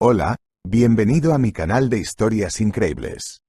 Hola, bienvenido a mi canal de historias increíbles.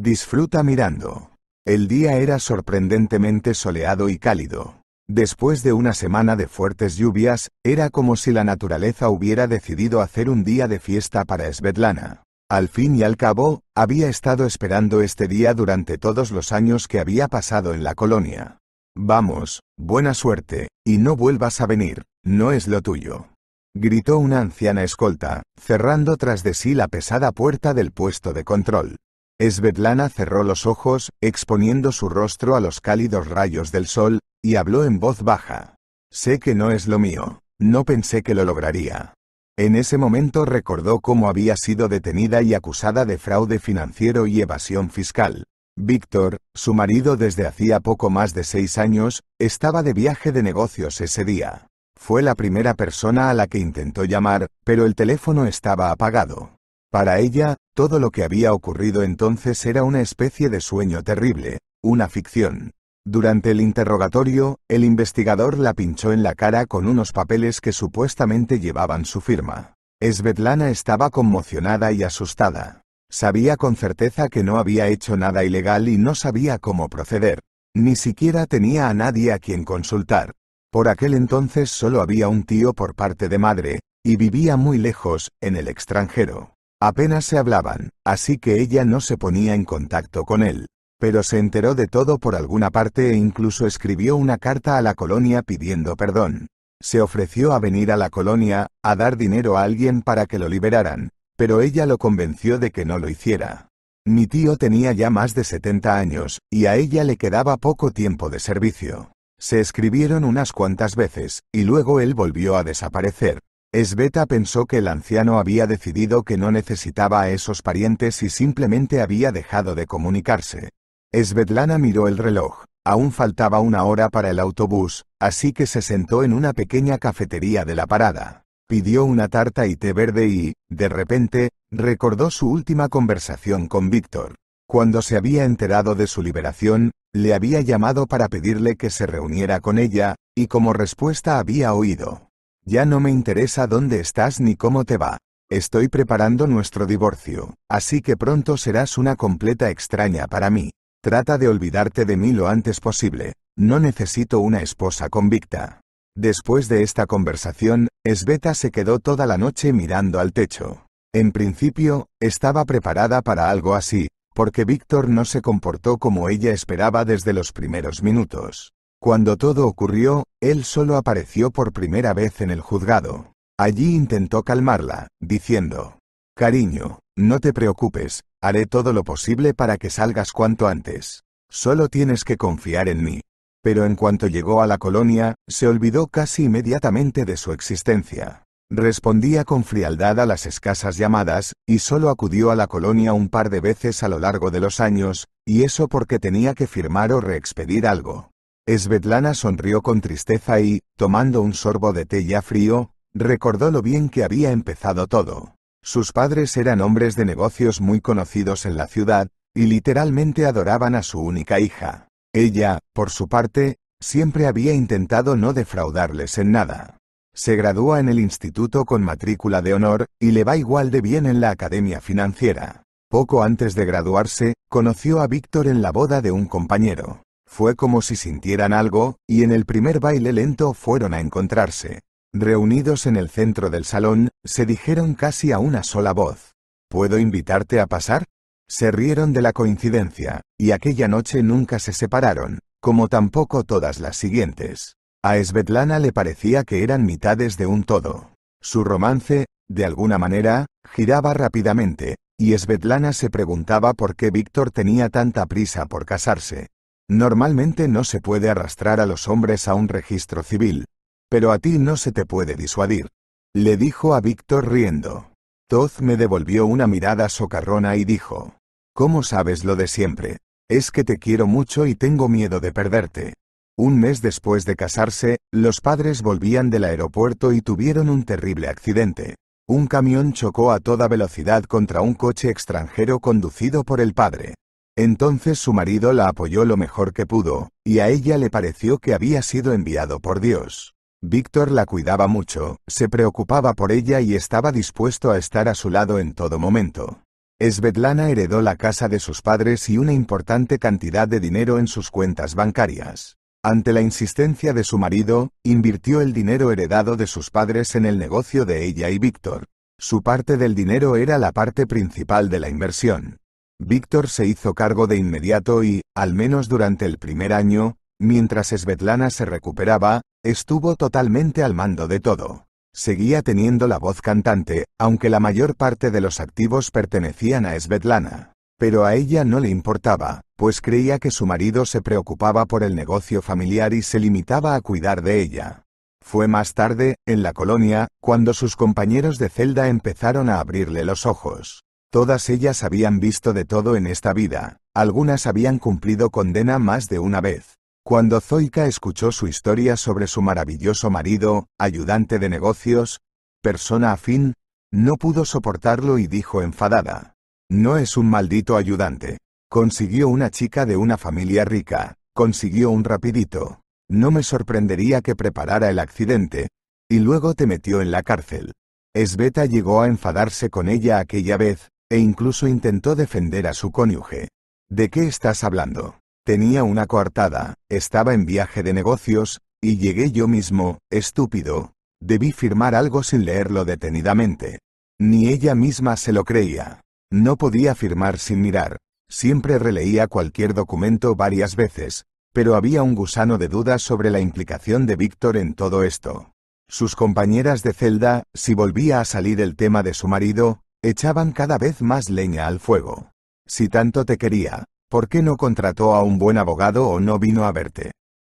Disfruta mirando. El día era sorprendentemente soleado y cálido. Después de una semana de fuertes lluvias, era como si la naturaleza hubiera decidido hacer un día de fiesta para Svetlana. Al fin y al cabo, había estado esperando este día durante todos los años que había pasado en la colonia. Vamos, buena suerte, y no vuelvas a venir, no es lo tuyo gritó una anciana escolta, cerrando tras de sí la pesada puerta del puesto de control. Svetlana cerró los ojos, exponiendo su rostro a los cálidos rayos del sol, y habló en voz baja. Sé que no es lo mío, no pensé que lo lograría. En ese momento recordó cómo había sido detenida y acusada de fraude financiero y evasión fiscal. Víctor, su marido desde hacía poco más de seis años, estaba de viaje de negocios ese día. Fue la primera persona a la que intentó llamar, pero el teléfono estaba apagado. Para ella, todo lo que había ocurrido entonces era una especie de sueño terrible, una ficción. Durante el interrogatorio, el investigador la pinchó en la cara con unos papeles que supuestamente llevaban su firma. Svetlana estaba conmocionada y asustada. Sabía con certeza que no había hecho nada ilegal y no sabía cómo proceder. Ni siquiera tenía a nadie a quien consultar. Por aquel entonces solo había un tío por parte de madre, y vivía muy lejos, en el extranjero. Apenas se hablaban, así que ella no se ponía en contacto con él, pero se enteró de todo por alguna parte e incluso escribió una carta a la colonia pidiendo perdón. Se ofreció a venir a la colonia, a dar dinero a alguien para que lo liberaran, pero ella lo convenció de que no lo hiciera. Mi tío tenía ya más de 70 años, y a ella le quedaba poco tiempo de servicio. Se escribieron unas cuantas veces, y luego él volvió a desaparecer. Esbeta pensó que el anciano había decidido que no necesitaba a esos parientes y simplemente había dejado de comunicarse. Svetlana miró el reloj. Aún faltaba una hora para el autobús, así que se sentó en una pequeña cafetería de la parada. Pidió una tarta y té verde y, de repente, recordó su última conversación con Víctor. Cuando se había enterado de su liberación, le había llamado para pedirle que se reuniera con ella, y como respuesta había oído. Ya no me interesa dónde estás ni cómo te va. Estoy preparando nuestro divorcio, así que pronto serás una completa extraña para mí. Trata de olvidarte de mí lo antes posible. No necesito una esposa convicta. Después de esta conversación, Esbeta se quedó toda la noche mirando al techo. En principio, estaba preparada para algo así, porque Víctor no se comportó como ella esperaba desde los primeros minutos. Cuando todo ocurrió, él solo apareció por primera vez en el juzgado. Allí intentó calmarla, diciendo, Cariño, no te preocupes, haré todo lo posible para que salgas cuanto antes. Solo tienes que confiar en mí. Pero en cuanto llegó a la colonia, se olvidó casi inmediatamente de su existencia. Respondía con frialdad a las escasas llamadas, y solo acudió a la colonia un par de veces a lo largo de los años, y eso porque tenía que firmar o reexpedir algo. Svetlana sonrió con tristeza y, tomando un sorbo de té ya frío, recordó lo bien que había empezado todo. Sus padres eran hombres de negocios muy conocidos en la ciudad, y literalmente adoraban a su única hija. Ella, por su parte, siempre había intentado no defraudarles en nada. Se gradúa en el instituto con matrícula de honor, y le va igual de bien en la academia financiera. Poco antes de graduarse, conoció a Víctor en la boda de un compañero. Fue como si sintieran algo, y en el primer baile lento fueron a encontrarse. Reunidos en el centro del salón, se dijeron casi a una sola voz. ¿Puedo invitarte a pasar? Se rieron de la coincidencia, y aquella noche nunca se separaron, como tampoco todas las siguientes. A Svetlana le parecía que eran mitades de un todo. Su romance, de alguna manera, giraba rápidamente, y Svetlana se preguntaba por qué Víctor tenía tanta prisa por casarse. Normalmente no se puede arrastrar a los hombres a un registro civil. Pero a ti no se te puede disuadir. Le dijo a Víctor riendo. Toz me devolvió una mirada socarrona y dijo. ¿Cómo sabes lo de siempre? Es que te quiero mucho y tengo miedo de perderte. Un mes después de casarse, los padres volvían del aeropuerto y tuvieron un terrible accidente. Un camión chocó a toda velocidad contra un coche extranjero conducido por el padre. Entonces su marido la apoyó lo mejor que pudo, y a ella le pareció que había sido enviado por Dios. Víctor la cuidaba mucho, se preocupaba por ella y estaba dispuesto a estar a su lado en todo momento. Svetlana heredó la casa de sus padres y una importante cantidad de dinero en sus cuentas bancarias. Ante la insistencia de su marido, invirtió el dinero heredado de sus padres en el negocio de ella y Víctor. Su parte del dinero era la parte principal de la inversión. Víctor se hizo cargo de inmediato y, al menos durante el primer año, mientras Svetlana se recuperaba, estuvo totalmente al mando de todo. Seguía teniendo la voz cantante, aunque la mayor parte de los activos pertenecían a Svetlana. Pero a ella no le importaba, pues creía que su marido se preocupaba por el negocio familiar y se limitaba a cuidar de ella. Fue más tarde, en la colonia, cuando sus compañeros de celda empezaron a abrirle los ojos. Todas ellas habían visto de todo en esta vida, algunas habían cumplido condena más de una vez. Cuando Zoika escuchó su historia sobre su maravilloso marido, ayudante de negocios, persona afín, no pudo soportarlo y dijo enfadada. No es un maldito ayudante, Consiguió una chica de una familia rica, consiguió un rapidito. No me sorprendería que preparara el accidente. Y luego te metió en la cárcel. Esbeta llegó a enfadarse con ella aquella vez, e incluso intentó defender a su cónyuge. ¿De qué estás hablando? Tenía una coartada, estaba en viaje de negocios, y llegué yo mismo, estúpido. Debí firmar algo sin leerlo detenidamente. Ni ella misma se lo creía. No podía firmar sin mirar, Siempre releía cualquier documento varias veces, pero había un gusano de dudas sobre la implicación de Víctor en todo esto. Sus compañeras de celda, si volvía a salir el tema de su marido, echaban cada vez más leña al fuego. Si tanto te quería, ¿por qué no contrató a un buen abogado o no vino a verte?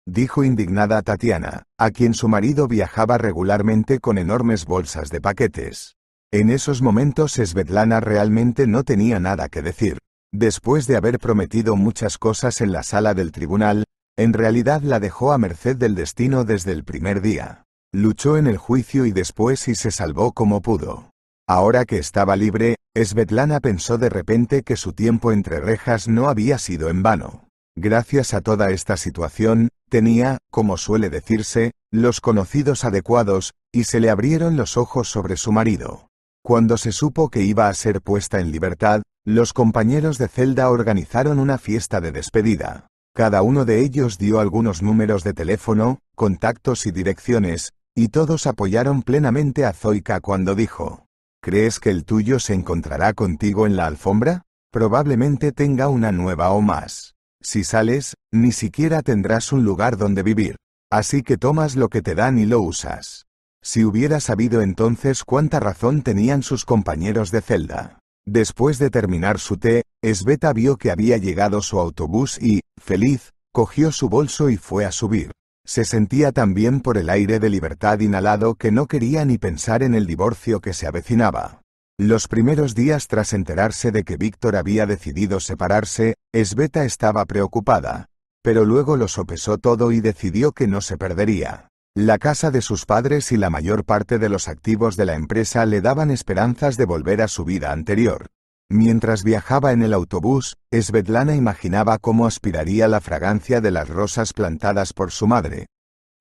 Dijo indignada Tatiana, a quien su marido viajaba regularmente con enormes bolsas de paquetes. En esos momentos Svetlana realmente no tenía nada que decir. Después de haber prometido muchas cosas en la sala del tribunal, en realidad la dejó a merced del destino desde el primer día. Luchó en el juicio y después y se salvó como pudo. Ahora que estaba libre, Svetlana pensó de repente que su tiempo entre rejas no había sido en vano. Gracias a toda esta situación, tenía, como suele decirse, los conocidos adecuados, y se le abrieron los ojos sobre su marido. Cuando se supo que iba a ser puesta en libertad, los compañeros de celda organizaron una fiesta de despedida. Cada uno de ellos dio algunos números de teléfono, contactos y direcciones, y todos apoyaron plenamente a Zoika cuando dijo, ¿Crees que el tuyo se encontrará contigo en la alfombra? Probablemente tenga una nueva o más. Si sales, ni siquiera tendrás un lugar donde vivir. Así que tomas lo que te dan y lo usas. Si hubiera sabido entonces cuánta razón tenían sus compañeros de celda. Después de terminar su té, Esbeta vio que había llegado su autobús y, feliz, cogió su bolso y fue a subir. Se sentía tan bien por el aire de libertad inhalado que no quería ni pensar en el divorcio que se avecinaba. Los primeros días tras enterarse de que Víctor había decidido separarse, Esbeta estaba preocupada. Pero luego lo sopesó todo y decidió que no se perdería. La casa de sus padres y la mayor parte de los activos de la empresa le daban esperanzas de volver a su vida anterior. Mientras viajaba en el autobús, Svetlana imaginaba cómo aspiraría la fragancia de las rosas plantadas por su madre.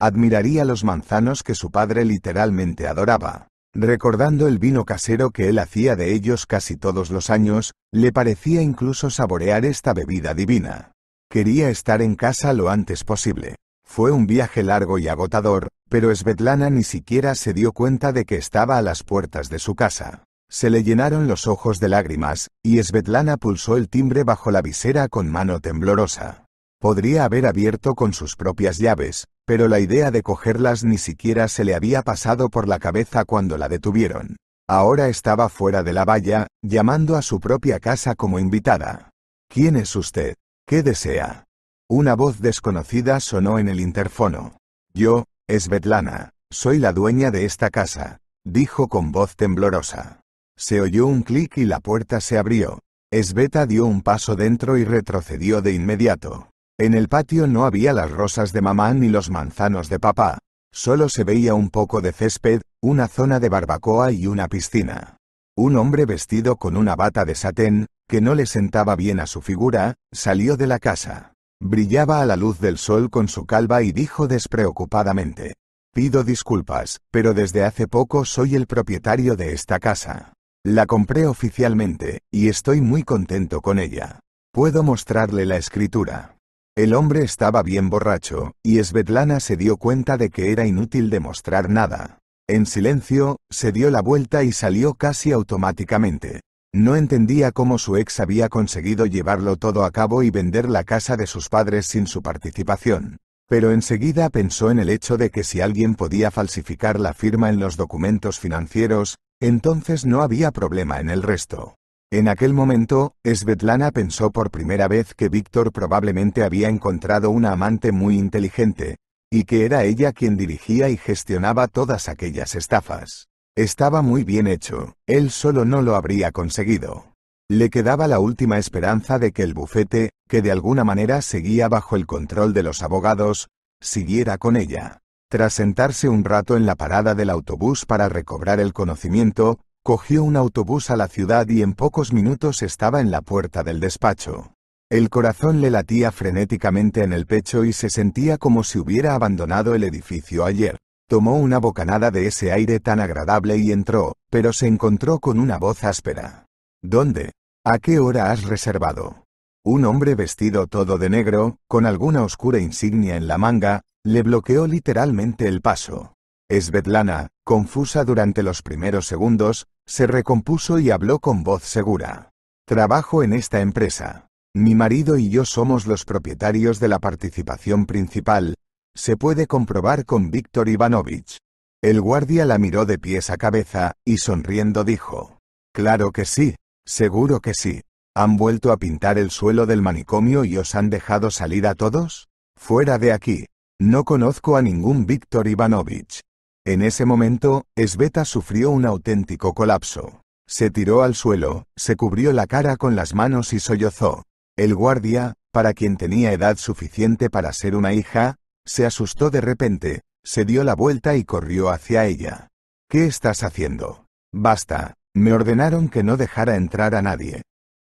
Admiraría los manzanos que su padre literalmente adoraba. Recordando el vino casero que él hacía de ellos casi todos los años, le parecía incluso saborear esta bebida divina. Quería estar en casa lo antes posible. Fue un viaje largo y agotador, pero Svetlana ni siquiera se dio cuenta de que estaba a las puertas de su casa. Se le llenaron los ojos de lágrimas, y Svetlana pulsó el timbre bajo la visera con mano temblorosa. Podría haber abierto con sus propias llaves, pero la idea de cogerlas ni siquiera se le había pasado por la cabeza cuando la detuvieron. Ahora estaba fuera de la valla, llamando a su propia casa como invitada. ¿Quién es usted? ¿Qué desea? Una voz desconocida sonó en el interfono. Yo, Svetlana, soy la dueña de esta casa, dijo con voz temblorosa. Se oyó un clic y la puerta se abrió. Sveta dio un paso dentro y retrocedió de inmediato. En el patio no había las rosas de mamá ni los manzanos de papá. Solo se veía un poco de césped, una zona de barbacoa y una piscina. Un hombre vestido con una bata de satén, que no le sentaba bien a su figura, salió de la casa. Brillaba a la luz del sol con su calva y dijo despreocupadamente, Pido disculpas, pero desde hace poco soy el propietario de esta casa. La compré oficialmente, y estoy muy contento con ella. Puedo mostrarle la escritura. El hombre estaba bien borracho, y Svetlana se dio cuenta de que era inútil demostrar nada. En silencio, se dio la vuelta y salió casi automáticamente. No entendía cómo su ex había conseguido llevarlo todo a cabo y vender la casa de sus padres sin su participación. Pero enseguida pensó en el hecho de que si alguien podía falsificar la firma en los documentos financieros, entonces no había problema en el resto. En aquel momento, Svetlana pensó por primera vez que Víctor probablemente había encontrado una amante muy inteligente, y que era ella quien dirigía y gestionaba todas aquellas estafas. Estaba muy bien hecho, él solo no lo habría conseguido. Le quedaba la última esperanza de que el bufete, que de alguna manera seguía bajo el control de los abogados, siguiera con ella. Tras sentarse un rato en la parada del autobús para recobrar el conocimiento, cogió un autobús a la ciudad y en pocos minutos estaba en la puerta del despacho. El corazón le latía frenéticamente en el pecho y se sentía como si hubiera abandonado el edificio ayer. Tomó una bocanada de ese aire tan agradable y entró, pero se encontró con una voz áspera. ¿Dónde? ¿A qué hora has reservado? Un hombre vestido todo de negro, con alguna oscura insignia en la manga, le bloqueó literalmente el paso. Svetlana, confusa durante los primeros segundos, se recompuso y habló con voz segura. Trabajo en esta empresa. Mi marido y yo somos los propietarios de la participación principal, se puede comprobar con Víctor Ivanovich. El guardia la miró de pies a cabeza, y sonriendo dijo, Claro que sí, seguro que sí. ¿Han vuelto a pintar el suelo del manicomio y os han dejado salir a todos? Fuera de aquí. No conozco a ningún Víctor Ivanovich. En ese momento, Sveta sufrió un auténtico colapso. Se tiró al suelo, se cubrió la cara con las manos y sollozó. El guardia, para quien tenía edad suficiente para ser una hija, se asustó de repente, se dio la vuelta y corrió hacia ella. ¿Qué estás haciendo? Basta, me ordenaron que no dejara entrar a nadie.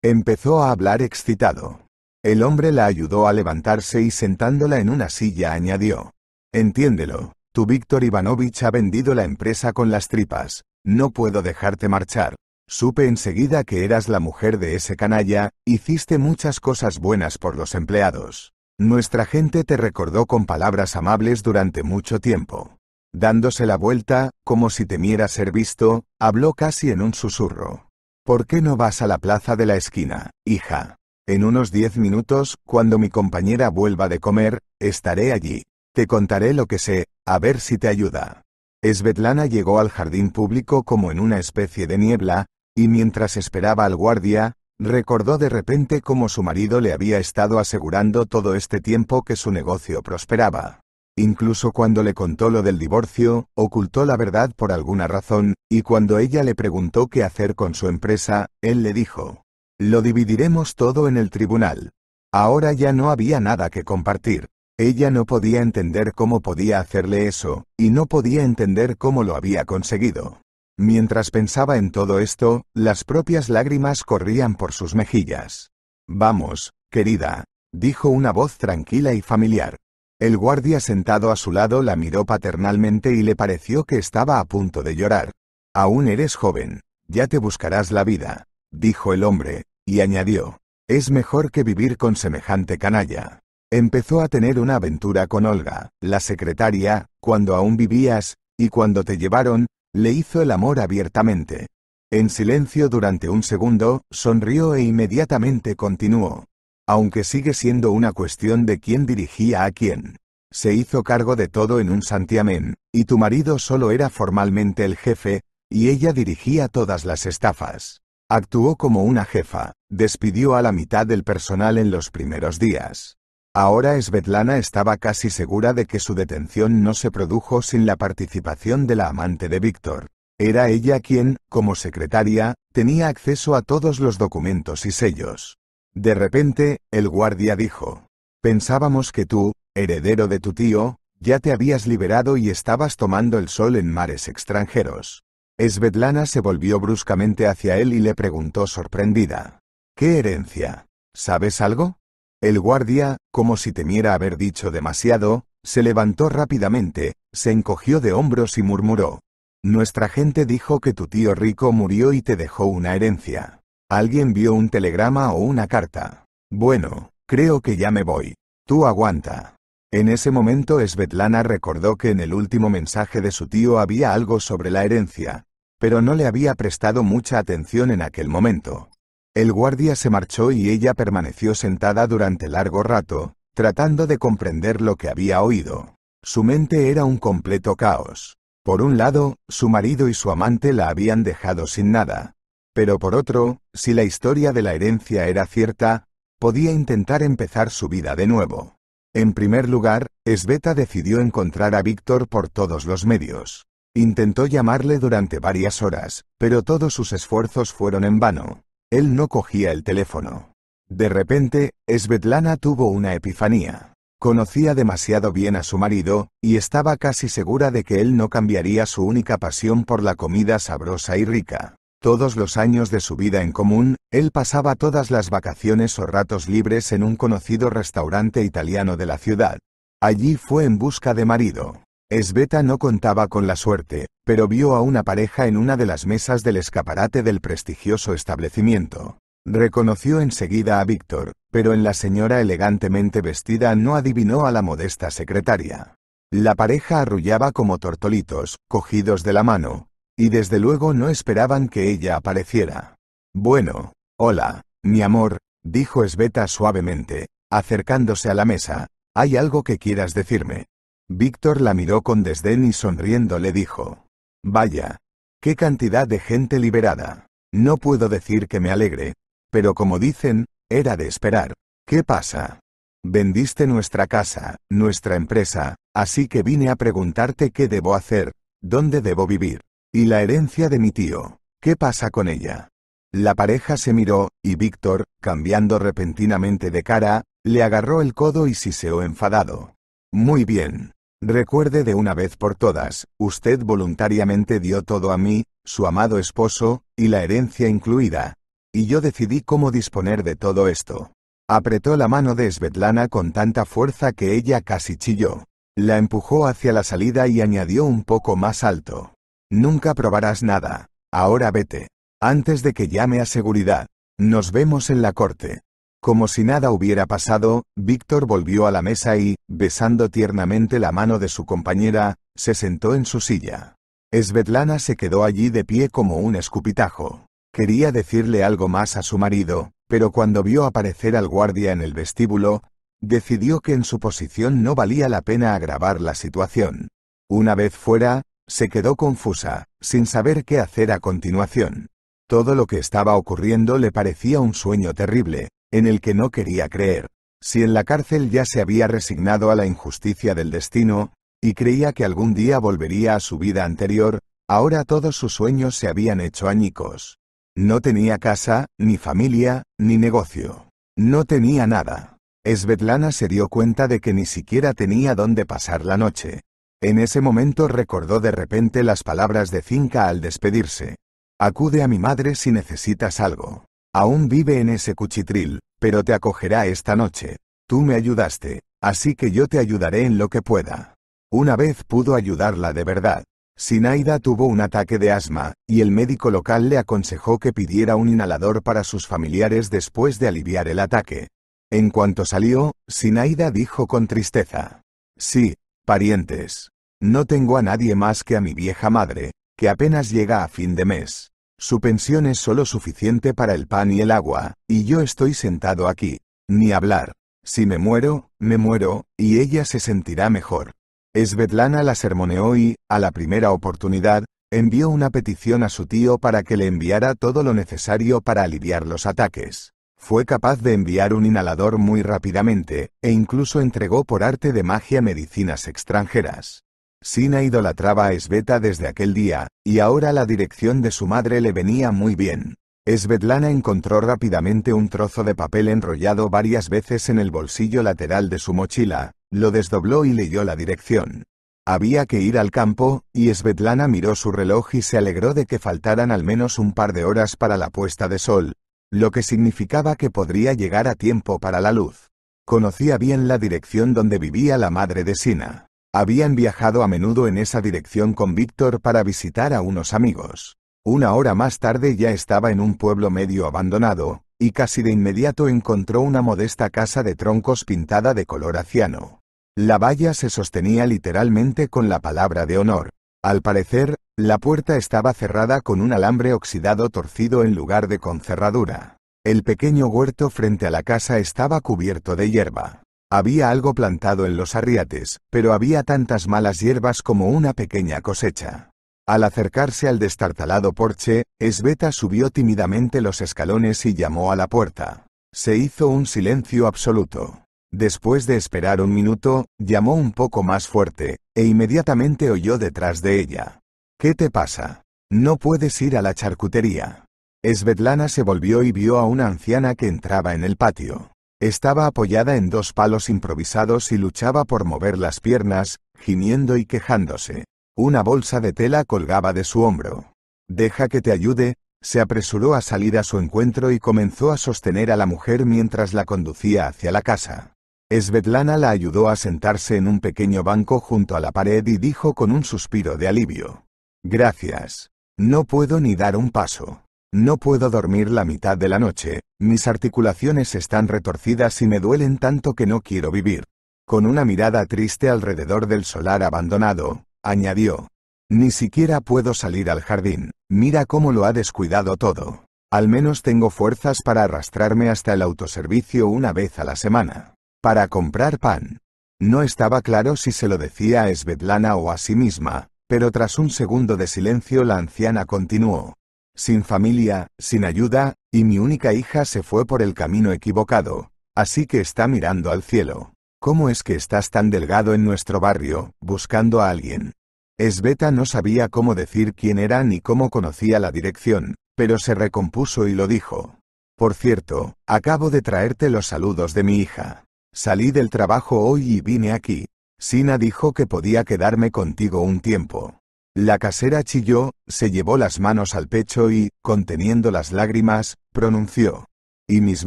Empezó a hablar excitado. El hombre la ayudó a levantarse y sentándola en una silla añadió. Entiéndelo, tu Víctor Ivanovich ha vendido la empresa con las tripas, no puedo dejarte marchar. Supe enseguida que eras la mujer de ese canalla, hiciste muchas cosas buenas por los empleados. Nuestra gente te recordó con palabras amables durante mucho tiempo. Dándose la vuelta, como si temiera ser visto, habló casi en un susurro. ¿Por qué no vas a la plaza de la esquina, hija? En unos diez minutos, cuando mi compañera vuelva de comer, estaré allí. Te contaré lo que sé, a ver si te ayuda. Svetlana llegó al jardín público como en una especie de niebla, y mientras esperaba al guardia, Recordó de repente cómo su marido le había estado asegurando todo este tiempo que su negocio prosperaba. Incluso cuando le contó lo del divorcio, ocultó la verdad por alguna razón, y cuando ella le preguntó qué hacer con su empresa, él le dijo, lo dividiremos todo en el tribunal. Ahora ya no había nada que compartir. Ella no podía entender cómo podía hacerle eso, y no podía entender cómo lo había conseguido. Mientras pensaba en todo esto, las propias lágrimas corrían por sus mejillas. Vamos, querida, dijo una voz tranquila y familiar. El guardia sentado a su lado la miró paternalmente y le pareció que estaba a punto de llorar. Aún eres joven, ya te buscarás la vida, dijo el hombre, y añadió, es mejor que vivir con semejante canalla. Empezó a tener una aventura con Olga, la secretaria, cuando aún vivías, y cuando te llevaron, le hizo el amor abiertamente. En silencio durante un segundo, sonrió e inmediatamente continuó. Aunque sigue siendo una cuestión de quién dirigía a quién. Se hizo cargo de todo en un santiamén, y tu marido solo era formalmente el jefe, y ella dirigía todas las estafas. Actuó como una jefa, despidió a la mitad del personal en los primeros días. Ahora Svetlana estaba casi segura de que su detención no se produjo sin la participación de la amante de Víctor. Era ella quien, como secretaria, tenía acceso a todos los documentos y sellos. De repente, el guardia dijo, Pensábamos que tú, heredero de tu tío, ya te habías liberado y estabas tomando el sol en mares extranjeros. Svetlana se volvió bruscamente hacia él y le preguntó sorprendida, ¿Qué herencia? ¿Sabes algo? El guardia, como si temiera haber dicho demasiado, se levantó rápidamente, se encogió de hombros y murmuró. Nuestra gente dijo que tu tío rico murió y te dejó una herencia. Alguien vio un telegrama o una carta. Bueno, creo que ya me voy. Tú aguanta. En ese momento Svetlana recordó que en el último mensaje de su tío había algo sobre la herencia, pero no le había prestado mucha atención en aquel momento. El guardia se marchó y ella permaneció sentada durante largo rato, tratando de comprender lo que había oído. Su mente era un completo caos. Por un lado, su marido y su amante la habían dejado sin nada. Pero por otro, si la historia de la herencia era cierta, podía intentar empezar su vida de nuevo. En primer lugar, Sveta decidió encontrar a Víctor por todos los medios. Intentó llamarle durante varias horas, pero todos sus esfuerzos fueron en vano. Él no cogía el teléfono. De repente, Svetlana tuvo una epifanía. Conocía demasiado bien a su marido, y estaba casi segura de que él no cambiaría su única pasión por la comida sabrosa y rica. Todos los años de su vida en común, él pasaba todas las vacaciones o ratos libres en un conocido restaurante italiano de la ciudad. Allí fue en busca de marido. Esbeta no contaba con la suerte, pero vio a una pareja en una de las mesas del escaparate del prestigioso establecimiento. Reconoció enseguida a Víctor, pero en la señora elegantemente vestida no adivinó a la modesta secretaria. La pareja arrullaba como tortolitos, cogidos de la mano, y desde luego no esperaban que ella apareciera. Bueno, hola, mi amor, dijo Esbeta suavemente, acercándose a la mesa, ¿hay algo que quieras decirme? Víctor la miró con desdén y sonriendo le dijo. Vaya. Qué cantidad de gente liberada. No puedo decir que me alegre. Pero como dicen, era de esperar. ¿Qué pasa? Vendiste nuestra casa, nuestra empresa, así que vine a preguntarte qué debo hacer, dónde debo vivir. Y la herencia de mi tío, ¿qué pasa con ella? La pareja se miró, y Víctor, cambiando repentinamente de cara, le agarró el codo y siseó enfadado. Muy bien. Recuerde de una vez por todas, usted voluntariamente dio todo a mí, su amado esposo, y la herencia incluida. Y yo decidí cómo disponer de todo esto. Apretó la mano de Svetlana con tanta fuerza que ella casi chilló. La empujó hacia la salida y añadió un poco más alto. Nunca probarás nada. Ahora vete. Antes de que llame a seguridad. Nos vemos en la corte. Como si nada hubiera pasado, Víctor volvió a la mesa y, besando tiernamente la mano de su compañera, se sentó en su silla. Svetlana se quedó allí de pie como un escupitajo. Quería decirle algo más a su marido, pero cuando vio aparecer al guardia en el vestíbulo, decidió que en su posición no valía la pena agravar la situación. Una vez fuera, se quedó confusa, sin saber qué hacer a continuación. Todo lo que estaba ocurriendo le parecía un sueño terrible, en el que no quería creer. Si en la cárcel ya se había resignado a la injusticia del destino, y creía que algún día volvería a su vida anterior, ahora todos sus sueños se habían hecho añicos. No tenía casa, ni familia, ni negocio. No tenía nada. Svetlana se dio cuenta de que ni siquiera tenía dónde pasar la noche. En ese momento recordó de repente las palabras de Zinka al despedirse. Acude a mi madre si necesitas algo. Aún vive en ese cuchitril, pero te acogerá esta noche. Tú me ayudaste, así que yo te ayudaré en lo que pueda. Una vez pudo ayudarla de verdad. Sinaida tuvo un ataque de asma, y el médico local le aconsejó que pidiera un inhalador para sus familiares después de aliviar el ataque. En cuanto salió, Sinaida dijo con tristeza. Sí, parientes. No tengo a nadie más que a mi vieja madre, que apenas llega a fin de mes. Su pensión es solo suficiente para el pan y el agua, y yo estoy sentado aquí. Ni hablar. Si me muero, me muero, y ella se sentirá mejor. Svetlana la sermoneó y, a la primera oportunidad, envió una petición a su tío para que le enviara todo lo necesario para aliviar los ataques. Fue capaz de enviar un inhalador muy rápidamente, e incluso entregó por arte de magia medicinas extranjeras. Sina idolatraba a Sveta desde aquel día, y ahora la dirección de su madre le venía muy bien. Svetlana encontró rápidamente un trozo de papel enrollado varias veces en el bolsillo lateral de su mochila, lo desdobló y leyó la dirección. Había que ir al campo, y Svetlana miró su reloj y se alegró de que faltaran al menos un par de horas para la puesta de sol, lo que significaba que podría llegar a tiempo para la luz. Conocía bien la dirección donde vivía la madre de Sina. Habían viajado a menudo en esa dirección con Víctor para visitar a unos amigos. Una hora más tarde ya estaba en un pueblo medio abandonado, y casi de inmediato encontró una modesta casa de troncos pintada de color aciano. La valla se sostenía literalmente con la palabra de honor. Al parecer, la puerta estaba cerrada con un alambre oxidado torcido en lugar de con cerradura. El pequeño huerto frente a la casa estaba cubierto de hierba. Había algo plantado en los arriates, pero había tantas malas hierbas como una pequeña cosecha. Al acercarse al destartalado porche, Esbeta subió tímidamente los escalones y llamó a la puerta. Se hizo un silencio absoluto. Después de esperar un minuto, llamó un poco más fuerte, e inmediatamente oyó detrás de ella. ¿Qué te pasa? No puedes ir a la charcutería. Svetlana se volvió y vio a una anciana que entraba en el patio. Estaba apoyada en dos palos improvisados y luchaba por mover las piernas, gimiendo y quejándose. Una bolsa de tela colgaba de su hombro. Deja que te ayude, se apresuró a salir a su encuentro y comenzó a sostener a la mujer mientras la conducía hacia la casa. Svetlana la ayudó a sentarse en un pequeño banco junto a la pared y dijo con un suspiro de alivio. Gracias. No puedo ni dar un paso. No puedo dormir la mitad de la noche, mis articulaciones están retorcidas y me duelen tanto que no quiero vivir. Con una mirada triste alrededor del solar abandonado, añadió. Ni siquiera puedo salir al jardín, mira cómo lo ha descuidado todo. Al menos tengo fuerzas para arrastrarme hasta el autoservicio una vez a la semana. Para comprar pan. No estaba claro si se lo decía a Svetlana o a sí misma, pero tras un segundo de silencio la anciana continuó sin familia, sin ayuda, y mi única hija se fue por el camino equivocado. Así que está mirando al cielo. ¿Cómo es que estás tan delgado en nuestro barrio, buscando a alguien? Esbeta no sabía cómo decir quién era ni cómo conocía la dirección, pero se recompuso y lo dijo. Por cierto, acabo de traerte los saludos de mi hija. Salí del trabajo hoy y vine aquí. Sina dijo que podía quedarme contigo un tiempo. La casera chilló, se llevó las manos al pecho y, conteniendo las lágrimas, pronunció. ¿Y mis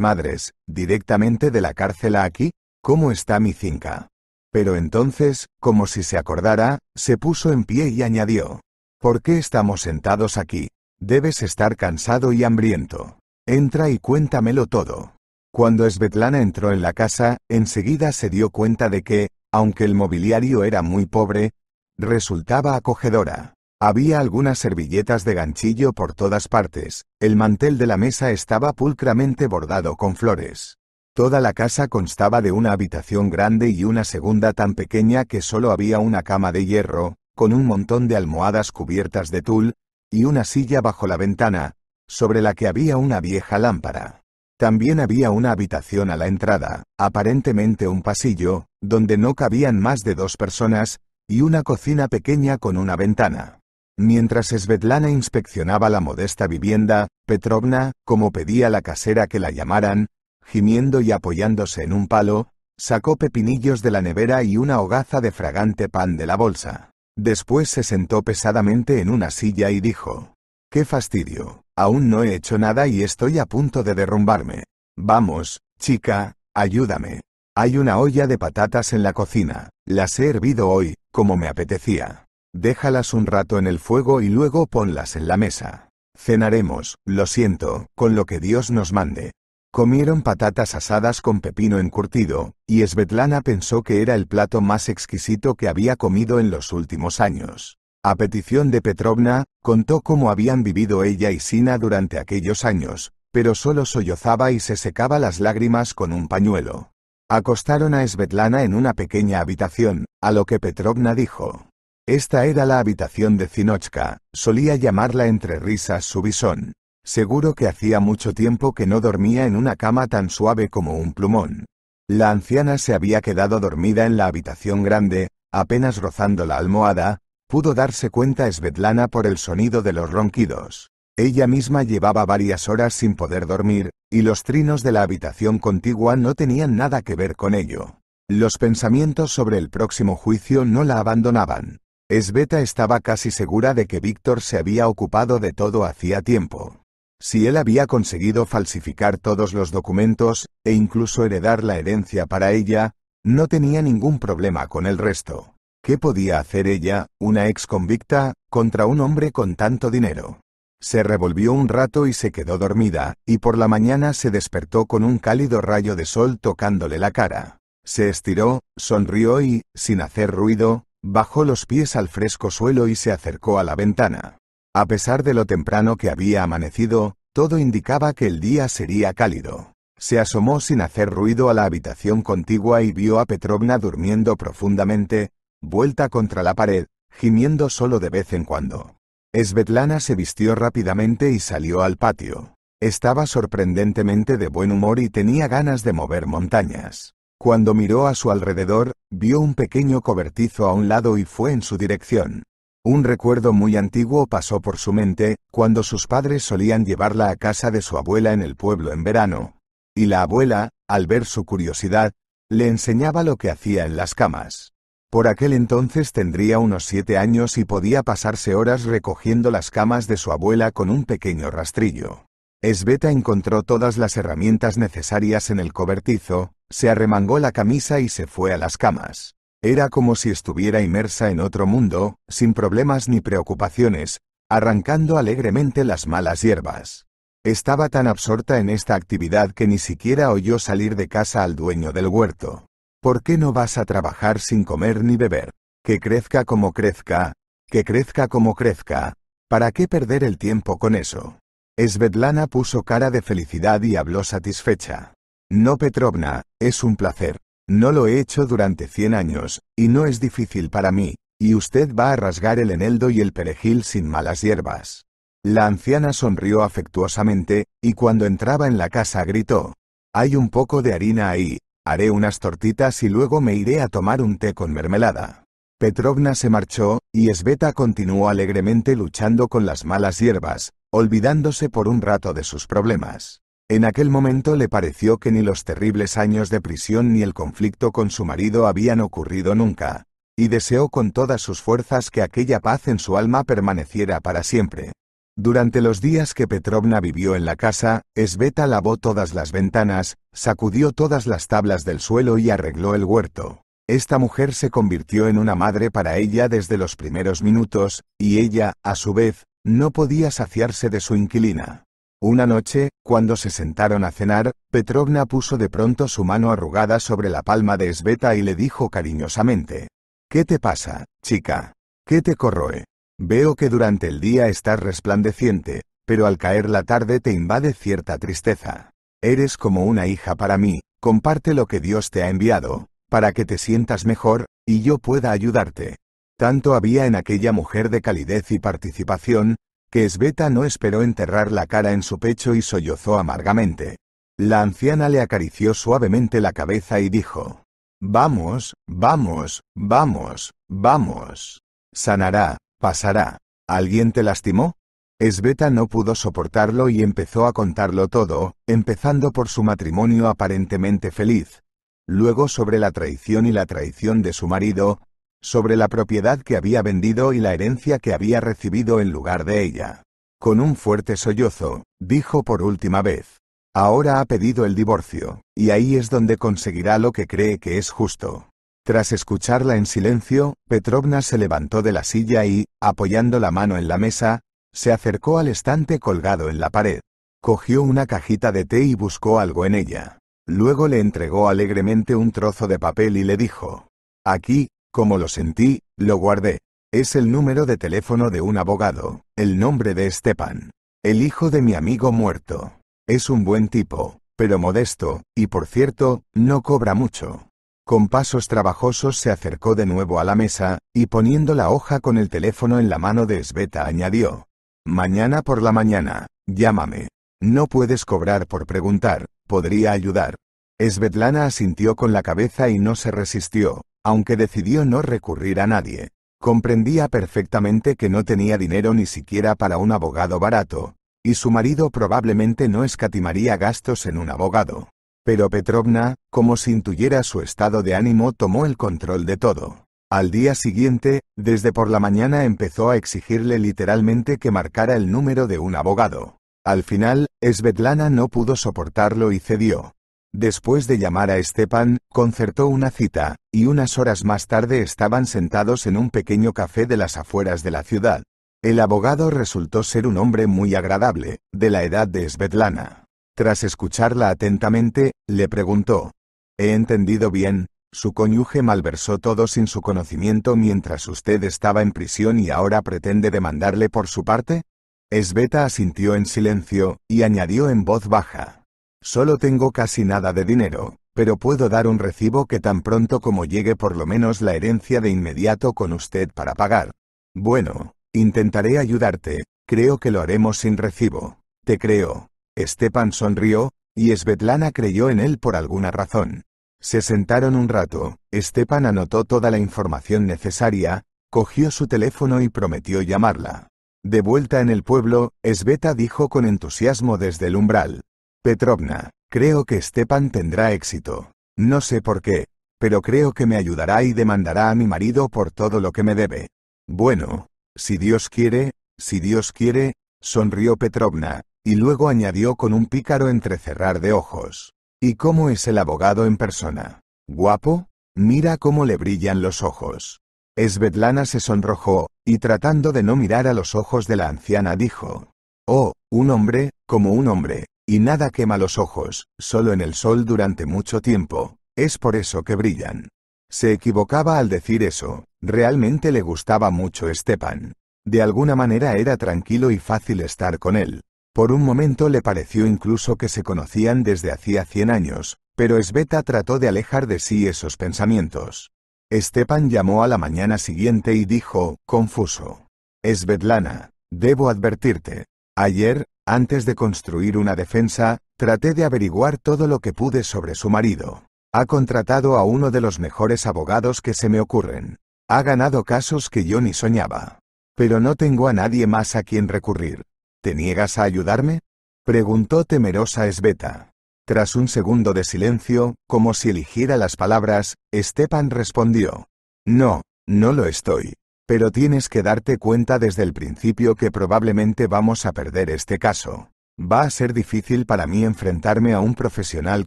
madres, directamente de la cárcel a aquí? ¿Cómo está mi cinca? Pero entonces, como si se acordara, se puso en pie y añadió. ¿Por qué estamos sentados aquí? Debes estar cansado y hambriento. Entra y cuéntamelo todo. Cuando Svetlana entró en la casa, enseguida se dio cuenta de que, aunque el mobiliario era muy pobre, resultaba acogedora. Había algunas servilletas de ganchillo por todas partes, el mantel de la mesa estaba pulcramente bordado con flores. Toda la casa constaba de una habitación grande y una segunda tan pequeña que solo había una cama de hierro, con un montón de almohadas cubiertas de tul, y una silla bajo la ventana, sobre la que había una vieja lámpara. También había una habitación a la entrada, aparentemente un pasillo, donde no cabían más de dos personas, y una cocina pequeña con una ventana. Mientras Svetlana inspeccionaba la modesta vivienda, Petrovna, como pedía la casera que la llamaran, gimiendo y apoyándose en un palo, sacó pepinillos de la nevera y una hogaza de fragante pan de la bolsa. Después se sentó pesadamente en una silla y dijo, ¡Qué fastidio! Aún no he hecho nada y estoy a punto de derrumbarme. Vamos, chica, ayúdame. Hay una olla de patatas en la cocina, las he hervido hoy, como me apetecía. Déjalas un rato en el fuego y luego ponlas en la mesa. Cenaremos, lo siento, con lo que Dios nos mande. Comieron patatas asadas con pepino encurtido, y Svetlana pensó que era el plato más exquisito que había comido en los últimos años. A petición de Petrovna, contó cómo habían vivido ella y Sina durante aquellos años, pero solo sollozaba y se secaba las lágrimas con un pañuelo. Acostaron a Svetlana en una pequeña habitación, a lo que Petrovna dijo. Esta era la habitación de Zinochka, solía llamarla entre risas su bisón. Seguro que hacía mucho tiempo que no dormía en una cama tan suave como un plumón. La anciana se había quedado dormida en la habitación grande, apenas rozando la almohada, pudo darse cuenta Svetlana por el sonido de los ronquidos. Ella misma llevaba varias horas sin poder dormir, y los trinos de la habitación contigua no tenían nada que ver con ello. Los pensamientos sobre el próximo juicio no la abandonaban. Esbeta estaba casi segura de que Víctor se había ocupado de todo hacía tiempo. Si él había conseguido falsificar todos los documentos, e incluso heredar la herencia para ella, no tenía ningún problema con el resto. ¿Qué podía hacer ella, una ex convicta, contra un hombre con tanto dinero? Se revolvió un rato y se quedó dormida, y por la mañana se despertó con un cálido rayo de sol tocándole la cara. Se estiró, sonrió y, sin hacer ruido, bajó los pies al fresco suelo y se acercó a la ventana. A pesar de lo temprano que había amanecido, todo indicaba que el día sería cálido. Se asomó sin hacer ruido a la habitación contigua y vio a Petrovna durmiendo profundamente, vuelta contra la pared, gimiendo solo de vez en cuando. Svetlana se vistió rápidamente y salió al patio. Estaba sorprendentemente de buen humor y tenía ganas de mover montañas. Cuando miró a su alrededor, vio un pequeño cobertizo a un lado y fue en su dirección. Un recuerdo muy antiguo pasó por su mente, cuando sus padres solían llevarla a casa de su abuela en el pueblo en verano. Y la abuela, al ver su curiosidad, le enseñaba lo que hacía en las camas. Por aquel entonces tendría unos siete años y podía pasarse horas recogiendo las camas de su abuela con un pequeño rastrillo. Esbeta encontró todas las herramientas necesarias en el cobertizo, se arremangó la camisa y se fue a las camas. Era como si estuviera inmersa en otro mundo, sin problemas ni preocupaciones, arrancando alegremente las malas hierbas. Estaba tan absorta en esta actividad que ni siquiera oyó salir de casa al dueño del huerto. ¿Por qué no vas a trabajar sin comer ni beber? Que crezca como crezca, que crezca como crezca. ¿Para qué perder el tiempo con eso? Svetlana puso cara de felicidad y habló satisfecha. No Petrovna, es un placer. No lo he hecho durante 100 años, y no es difícil para mí, y usted va a rasgar el eneldo y el perejil sin malas hierbas. La anciana sonrió afectuosamente, y cuando entraba en la casa gritó, hay un poco de harina ahí, Haré unas tortitas y luego me iré a tomar un té con mermelada. Petrovna se marchó, y Sveta continuó alegremente luchando con las malas hierbas, olvidándose por un rato de sus problemas. En aquel momento le pareció que ni los terribles años de prisión ni el conflicto con su marido habían ocurrido nunca, y deseó con todas sus fuerzas que aquella paz en su alma permaneciera para siempre. Durante los días que Petrovna vivió en la casa, Sveta lavó todas las ventanas, sacudió todas las tablas del suelo y arregló el huerto. Esta mujer se convirtió en una madre para ella desde los primeros minutos, y ella, a su vez, no podía saciarse de su inquilina. Una noche, cuando se sentaron a cenar, Petrovna puso de pronto su mano arrugada sobre la palma de Sveta y le dijo cariñosamente. ¿Qué te pasa, chica? ¿Qué te corroe? Veo que durante el día estás resplandeciente, pero al caer la tarde te invade cierta tristeza. Eres como una hija para mí, comparte lo que Dios te ha enviado, para que te sientas mejor, y yo pueda ayudarte. Tanto había en aquella mujer de calidez y participación, que Esbeta no esperó enterrar la cara en su pecho y sollozó amargamente. La anciana le acarició suavemente la cabeza y dijo, Vamos, vamos, vamos, vamos. Sanará, Pasará. ¿Alguien te lastimó? Esbeta no pudo soportarlo y empezó a contarlo todo, empezando por su matrimonio aparentemente feliz. Luego sobre la traición y la traición de su marido, sobre la propiedad que había vendido y la herencia que había recibido en lugar de ella. Con un fuerte sollozo, dijo por última vez. Ahora ha pedido el divorcio, y ahí es donde conseguirá lo que cree que es justo. Tras escucharla en silencio, Petrovna se levantó de la silla y, apoyando la mano en la mesa, se acercó al estante colgado en la pared. Cogió una cajita de té y buscó algo en ella. Luego le entregó alegremente un trozo de papel y le dijo, Aquí, como lo sentí, lo guardé. Es el número de teléfono de un abogado, el nombre de Stepan. El hijo de mi amigo muerto. Es un buen tipo, pero modesto, y por cierto, no cobra mucho. Con pasos trabajosos se acercó de nuevo a la mesa, y poniendo la hoja con el teléfono en la mano de Sveta añadió. Mañana por la mañana, llámame. No puedes cobrar por preguntar, podría ayudar. Svetlana asintió con la cabeza y no se resistió, aunque decidió no recurrir a nadie. Comprendía perfectamente que no tenía dinero ni siquiera para un abogado barato, y su marido probablemente no escatimaría gastos en un abogado. Pero Petrovna, como si intuyera su estado de ánimo, tomó el control de todo. Al día siguiente, desde por la mañana empezó a exigirle literalmente que marcara el número de un abogado. Al final, Svetlana no pudo soportarlo y cedió. Después de llamar a Stepan, concertó una cita, y unas horas más tarde estaban sentados en un pequeño café de las afueras de la ciudad. El abogado resultó ser un hombre muy agradable, de la edad de Svetlana. Tras escucharla atentamente, le preguntó. He entendido bien, su cónyuge malversó todo sin su conocimiento mientras usted estaba en prisión y ahora pretende demandarle por su parte? Esbeta asintió en silencio, y añadió en voz baja. Solo tengo casi nada de dinero, pero puedo dar un recibo que tan pronto como llegue por lo menos la herencia de inmediato con usted para pagar. Bueno, intentaré ayudarte, creo que lo haremos sin recibo. Te creo, Estepan sonrió, y Svetlana creyó en él por alguna razón. Se sentaron un rato, Estepan anotó toda la información necesaria, cogió su teléfono y prometió llamarla. De vuelta en el pueblo, Sveta dijo con entusiasmo desde el umbral. Petrovna, creo que Estepan tendrá éxito. No sé por qué, pero creo que me ayudará y demandará a mi marido por todo lo que me debe. Bueno, si Dios quiere, si Dios quiere, sonrió Petrovna, y luego añadió con un pícaro entrecerrar de ojos. ¿Y cómo es el abogado en persona? ¿Guapo? Mira cómo le brillan los ojos. Svetlana se sonrojó, y tratando de no mirar a los ojos de la anciana dijo. Oh, un hombre, como un hombre, y nada quema los ojos, solo en el sol durante mucho tiempo, es por eso que brillan. Se equivocaba al decir eso, realmente le gustaba mucho Stepan. De alguna manera era tranquilo y fácil estar con él, por un momento le pareció incluso que se conocían desde hacía 100 años, pero Sveta trató de alejar de sí esos pensamientos. Estepan llamó a la mañana siguiente y dijo, confuso. Svetlana, debo advertirte. Ayer, antes de construir una defensa, traté de averiguar todo lo que pude sobre su marido. Ha contratado a uno de los mejores abogados que se me ocurren. Ha ganado casos que yo ni soñaba. Pero no tengo a nadie más a quien recurrir. ¿Te niegas a ayudarme? preguntó temerosa Esbeta. Tras un segundo de silencio, como si eligiera las palabras, Estepan respondió. No, no lo estoy. Pero tienes que darte cuenta desde el principio que probablemente vamos a perder este caso. Va a ser difícil para mí enfrentarme a un profesional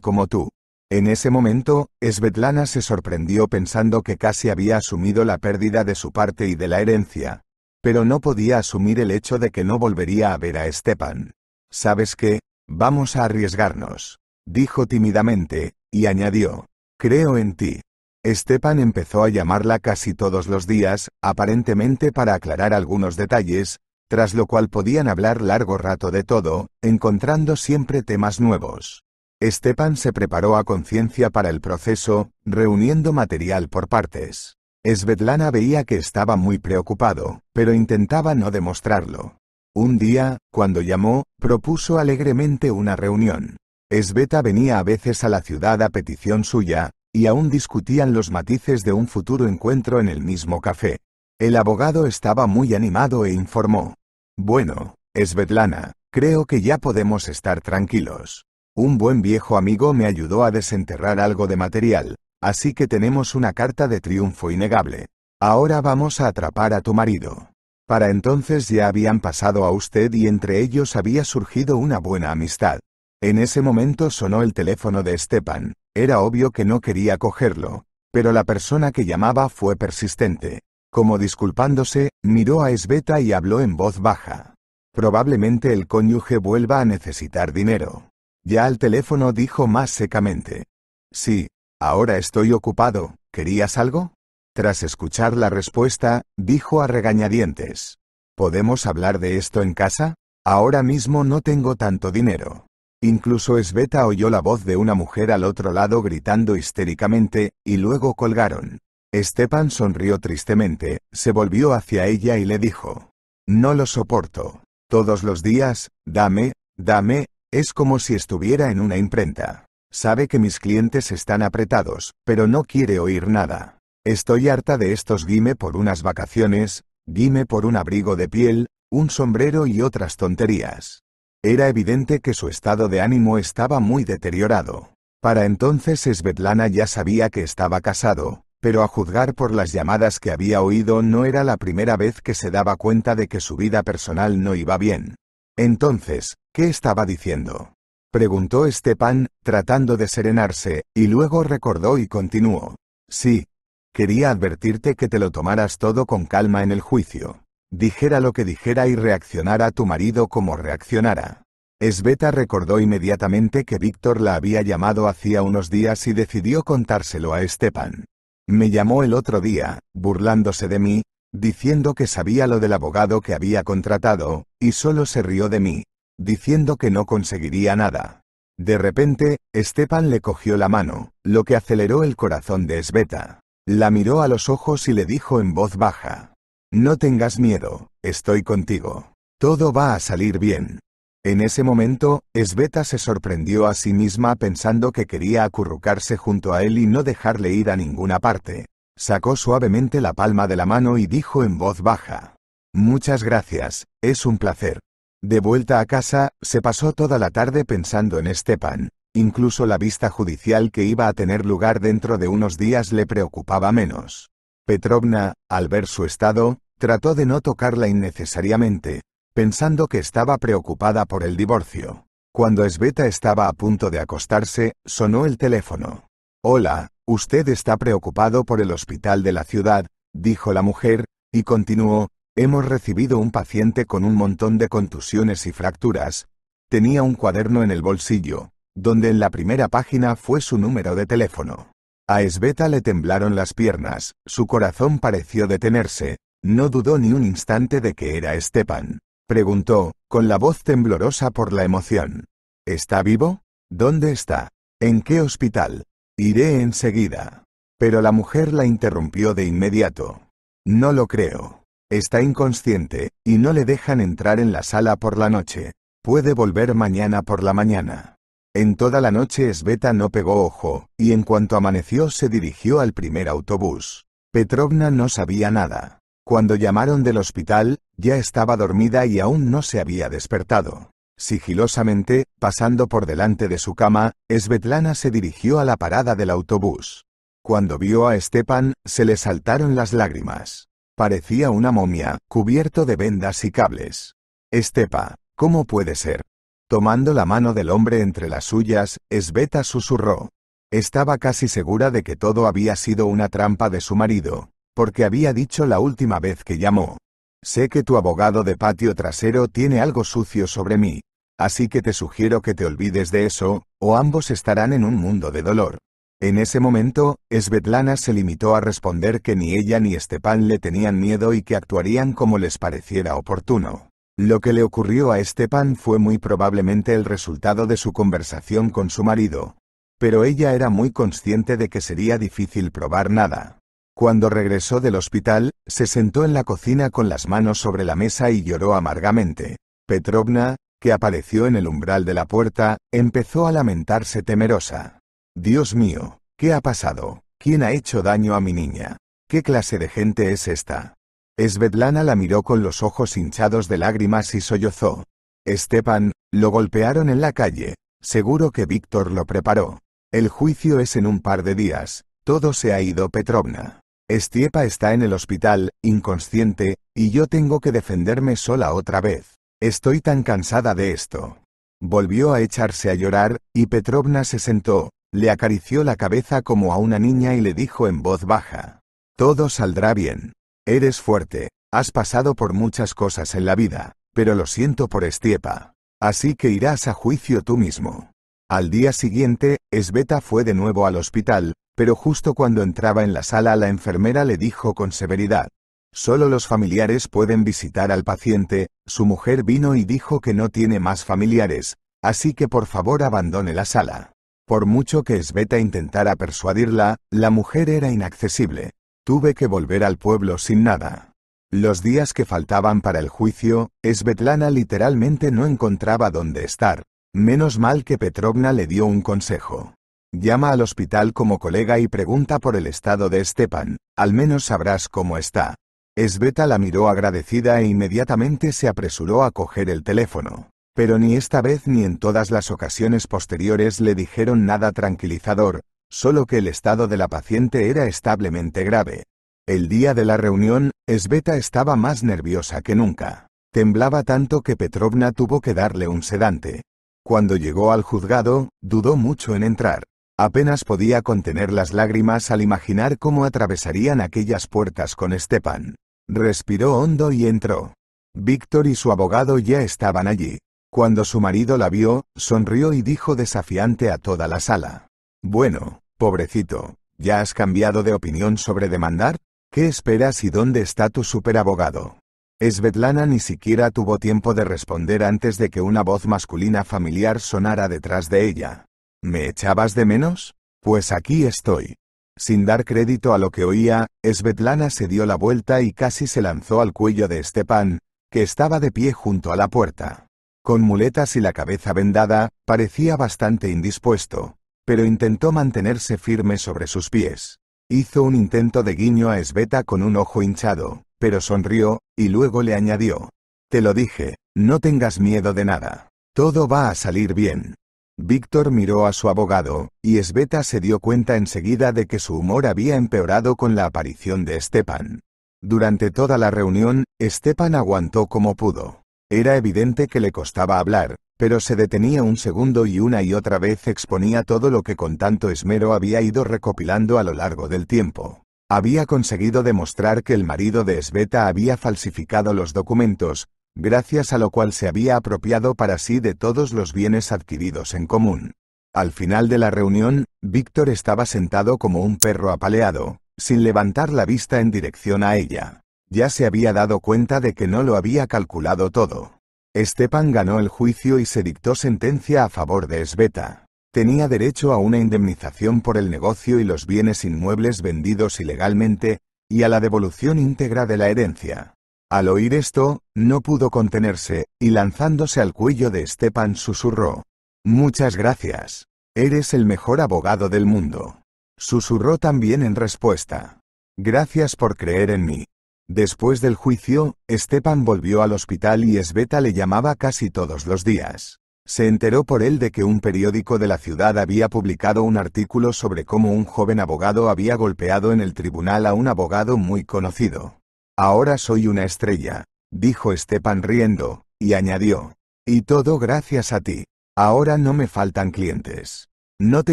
como tú. En ese momento, Svetlana se sorprendió pensando que casi había asumido la pérdida de su parte y de la herencia, pero no podía asumir el hecho de que no volvería a ver a Stepan. ¿Sabes qué? Vamos a arriesgarnos, dijo tímidamente, y añadió, creo en ti. Stepan empezó a llamarla casi todos los días, aparentemente para aclarar algunos detalles, tras lo cual podían hablar largo rato de todo, encontrando siempre temas nuevos. Stepan se preparó a conciencia para el proceso, reuniendo material por partes. Svetlana veía que estaba muy preocupado, pero intentaba no demostrarlo. Un día, cuando llamó, propuso alegremente una reunión. Sveta venía a veces a la ciudad a petición suya, y aún discutían los matices de un futuro encuentro en el mismo café. El abogado estaba muy animado e informó. Bueno, Svetlana, creo que ya podemos estar tranquilos. Un buen viejo amigo me ayudó a desenterrar algo de material, Así que tenemos una carta de triunfo innegable. Ahora vamos a atrapar a tu marido. Para entonces ya habían pasado a usted y entre ellos había surgido una buena amistad. En ese momento sonó el teléfono de Stepan. Era obvio que no quería cogerlo, pero la persona que llamaba fue persistente. Como disculpándose, miró a Esbeta y habló en voz baja. Probablemente el cónyuge vuelva a necesitar dinero. Ya al teléfono dijo más secamente. Sí, Ahora estoy ocupado, ¿querías algo? Tras escuchar la respuesta, dijo a regañadientes. ¿Podemos hablar de esto en casa? Ahora mismo no tengo tanto dinero. Incluso Esbeta oyó la voz de una mujer al otro lado gritando histéricamente, y luego colgaron. Estepan sonrió tristemente, se volvió hacia ella y le dijo. No lo soporto. Todos los días, dame, dame, es como si estuviera en una imprenta. Sabe que mis clientes están apretados, pero no quiere oír nada. Estoy harta de estos dime por unas vacaciones, dime por un abrigo de piel, un sombrero y otras tonterías. Era evidente que su estado de ánimo estaba muy deteriorado. Para entonces Svetlana ya sabía que estaba casado, pero a juzgar por las llamadas que había oído no era la primera vez que se daba cuenta de que su vida personal no iba bien. Entonces, ¿qué estaba diciendo? Preguntó Estepan, tratando de serenarse, y luego recordó y continuó. Sí. Quería advertirte que te lo tomaras todo con calma en el juicio. Dijera lo que dijera y reaccionara tu marido como reaccionara. Esbeta recordó inmediatamente que Víctor la había llamado hacía unos días y decidió contárselo a Estepan. Me llamó el otro día, burlándose de mí, diciendo que sabía lo del abogado que había contratado, y solo se rió de mí, diciendo que no conseguiría nada. De repente, Esteban le cogió la mano, lo que aceleró el corazón de Esbeta. La miró a los ojos y le dijo en voz baja. No tengas miedo, estoy contigo. Todo va a salir bien. En ese momento, Esbeta se sorprendió a sí misma pensando que quería acurrucarse junto a él y no dejarle ir a ninguna parte. Sacó suavemente la palma de la mano y dijo en voz baja. Muchas gracias, es un placer. De vuelta a casa, se pasó toda la tarde pensando en Estepan. Incluso la vista judicial que iba a tener lugar dentro de unos días le preocupaba menos. Petrovna, al ver su estado, trató de no tocarla innecesariamente, pensando que estaba preocupada por el divorcio. Cuando Sveta estaba a punto de acostarse, sonó el teléfono. Hola, usted está preocupado por el hospital de la ciudad, dijo la mujer, y continuó, Hemos recibido un paciente con un montón de contusiones y fracturas. Tenía un cuaderno en el bolsillo, donde en la primera página fue su número de teléfono. A Esbeta le temblaron las piernas, su corazón pareció detenerse, no dudó ni un instante de que era Esteban. Preguntó, con la voz temblorosa por la emoción. ¿Está vivo? ¿Dónde está? ¿En qué hospital? Iré enseguida. Pero la mujer la interrumpió de inmediato. No lo creo. Está inconsciente, y no le dejan entrar en la sala por la noche. Puede volver mañana por la mañana. En toda la noche Sveta no pegó ojo, y en cuanto amaneció se dirigió al primer autobús. Petrovna no sabía nada. Cuando llamaron del hospital, ya estaba dormida y aún no se había despertado. Sigilosamente, pasando por delante de su cama, Svetlana se dirigió a la parada del autobús. Cuando vio a Stepan, se le saltaron las lágrimas. Parecía una momia, cubierto de vendas y cables. Estepa, ¿cómo puede ser? Tomando la mano del hombre entre las suyas, Esbeta susurró. Estaba casi segura de que todo había sido una trampa de su marido, porque había dicho la última vez que llamó. Sé que tu abogado de patio trasero tiene algo sucio sobre mí, así que te sugiero que te olvides de eso, o ambos estarán en un mundo de dolor. En ese momento, Svetlana se limitó a responder que ni ella ni Estepan le tenían miedo y que actuarían como les pareciera oportuno. Lo que le ocurrió a Stepan fue muy probablemente el resultado de su conversación con su marido. Pero ella era muy consciente de que sería difícil probar nada. Cuando regresó del hospital, se sentó en la cocina con las manos sobre la mesa y lloró amargamente. Petrovna, que apareció en el umbral de la puerta, empezó a lamentarse temerosa. Dios mío, ¿qué ha pasado? ¿Quién ha hecho daño a mi niña? ¿Qué clase de gente es esta? Svetlana la miró con los ojos hinchados de lágrimas y sollozó. Estepan, lo golpearon en la calle, seguro que Víctor lo preparó. El juicio es en un par de días, todo se ha ido Petrovna. Estiepa está en el hospital, inconsciente, y yo tengo que defenderme sola otra vez. Estoy tan cansada de esto. Volvió a echarse a llorar, y Petrovna se sentó, le acarició la cabeza como a una niña y le dijo en voz baja, Todo saldrá bien. Eres fuerte, has pasado por muchas cosas en la vida, pero lo siento por Estiepa. Así que irás a juicio tú mismo. Al día siguiente, Esbeta fue de nuevo al hospital, pero justo cuando entraba en la sala la enfermera le dijo con severidad, Solo los familiares pueden visitar al paciente, su mujer vino y dijo que no tiene más familiares, así que por favor abandone la sala. Por mucho que Sveta intentara persuadirla, la mujer era inaccesible. Tuve que volver al pueblo sin nada. Los días que faltaban para el juicio, Svetlana literalmente no encontraba dónde estar. Menos mal que Petrovna le dio un consejo. Llama al hospital como colega y pregunta por el estado de Stepan, al menos sabrás cómo está. Sveta la miró agradecida e inmediatamente se apresuró a coger el teléfono. Pero ni esta vez ni en todas las ocasiones posteriores le dijeron nada tranquilizador, solo que el estado de la paciente era establemente grave. El día de la reunión, Sveta estaba más nerviosa que nunca. Temblaba tanto que Petrovna tuvo que darle un sedante. Cuando llegó al juzgado, dudó mucho en entrar. Apenas podía contener las lágrimas al imaginar cómo atravesarían aquellas puertas con Stepan. Respiró hondo y entró. Víctor y su abogado ya estaban allí. Cuando su marido la vio, sonrió y dijo desafiante a toda la sala. Bueno, pobrecito, ¿ya has cambiado de opinión sobre demandar? ¿Qué esperas y dónde está tu superabogado? Svetlana ni siquiera tuvo tiempo de responder antes de que una voz masculina familiar sonara detrás de ella. ¿Me echabas de menos? Pues aquí estoy. Sin dar crédito a lo que oía, Svetlana se dio la vuelta y casi se lanzó al cuello de Stepan, que estaba de pie junto a la puerta con muletas y la cabeza vendada, parecía bastante indispuesto, pero intentó mantenerse firme sobre sus pies. Hizo un intento de guiño a Esbeta con un ojo hinchado, pero sonrió, y luego le añadió. Te lo dije, no tengas miedo de nada. Todo va a salir bien. Víctor miró a su abogado, y Esbeta se dio cuenta enseguida de que su humor había empeorado con la aparición de Stepan. Durante toda la reunión, Stepan aguantó como pudo. Era evidente que le costaba hablar, pero se detenía un segundo y una y otra vez exponía todo lo que con tanto esmero había ido recopilando a lo largo del tiempo. Había conseguido demostrar que el marido de Esbeta había falsificado los documentos, gracias a lo cual se había apropiado para sí de todos los bienes adquiridos en común. Al final de la reunión, Víctor estaba sentado como un perro apaleado, sin levantar la vista en dirección a ella ya se había dado cuenta de que no lo había calculado todo. Estepan ganó el juicio y se dictó sentencia a favor de Sveta. Tenía derecho a una indemnización por el negocio y los bienes inmuebles vendidos ilegalmente, y a la devolución íntegra de la herencia. Al oír esto, no pudo contenerse, y lanzándose al cuello de Estepan susurró. Muchas gracias. Eres el mejor abogado del mundo. Susurró también en respuesta. Gracias por creer en mí. Después del juicio, Estepan volvió al hospital y Esbeta le llamaba casi todos los días. Se enteró por él de que un periódico de la ciudad había publicado un artículo sobre cómo un joven abogado había golpeado en el tribunal a un abogado muy conocido. Ahora soy una estrella, dijo Estepan riendo, y añadió. Y todo gracias a ti. Ahora no me faltan clientes. No te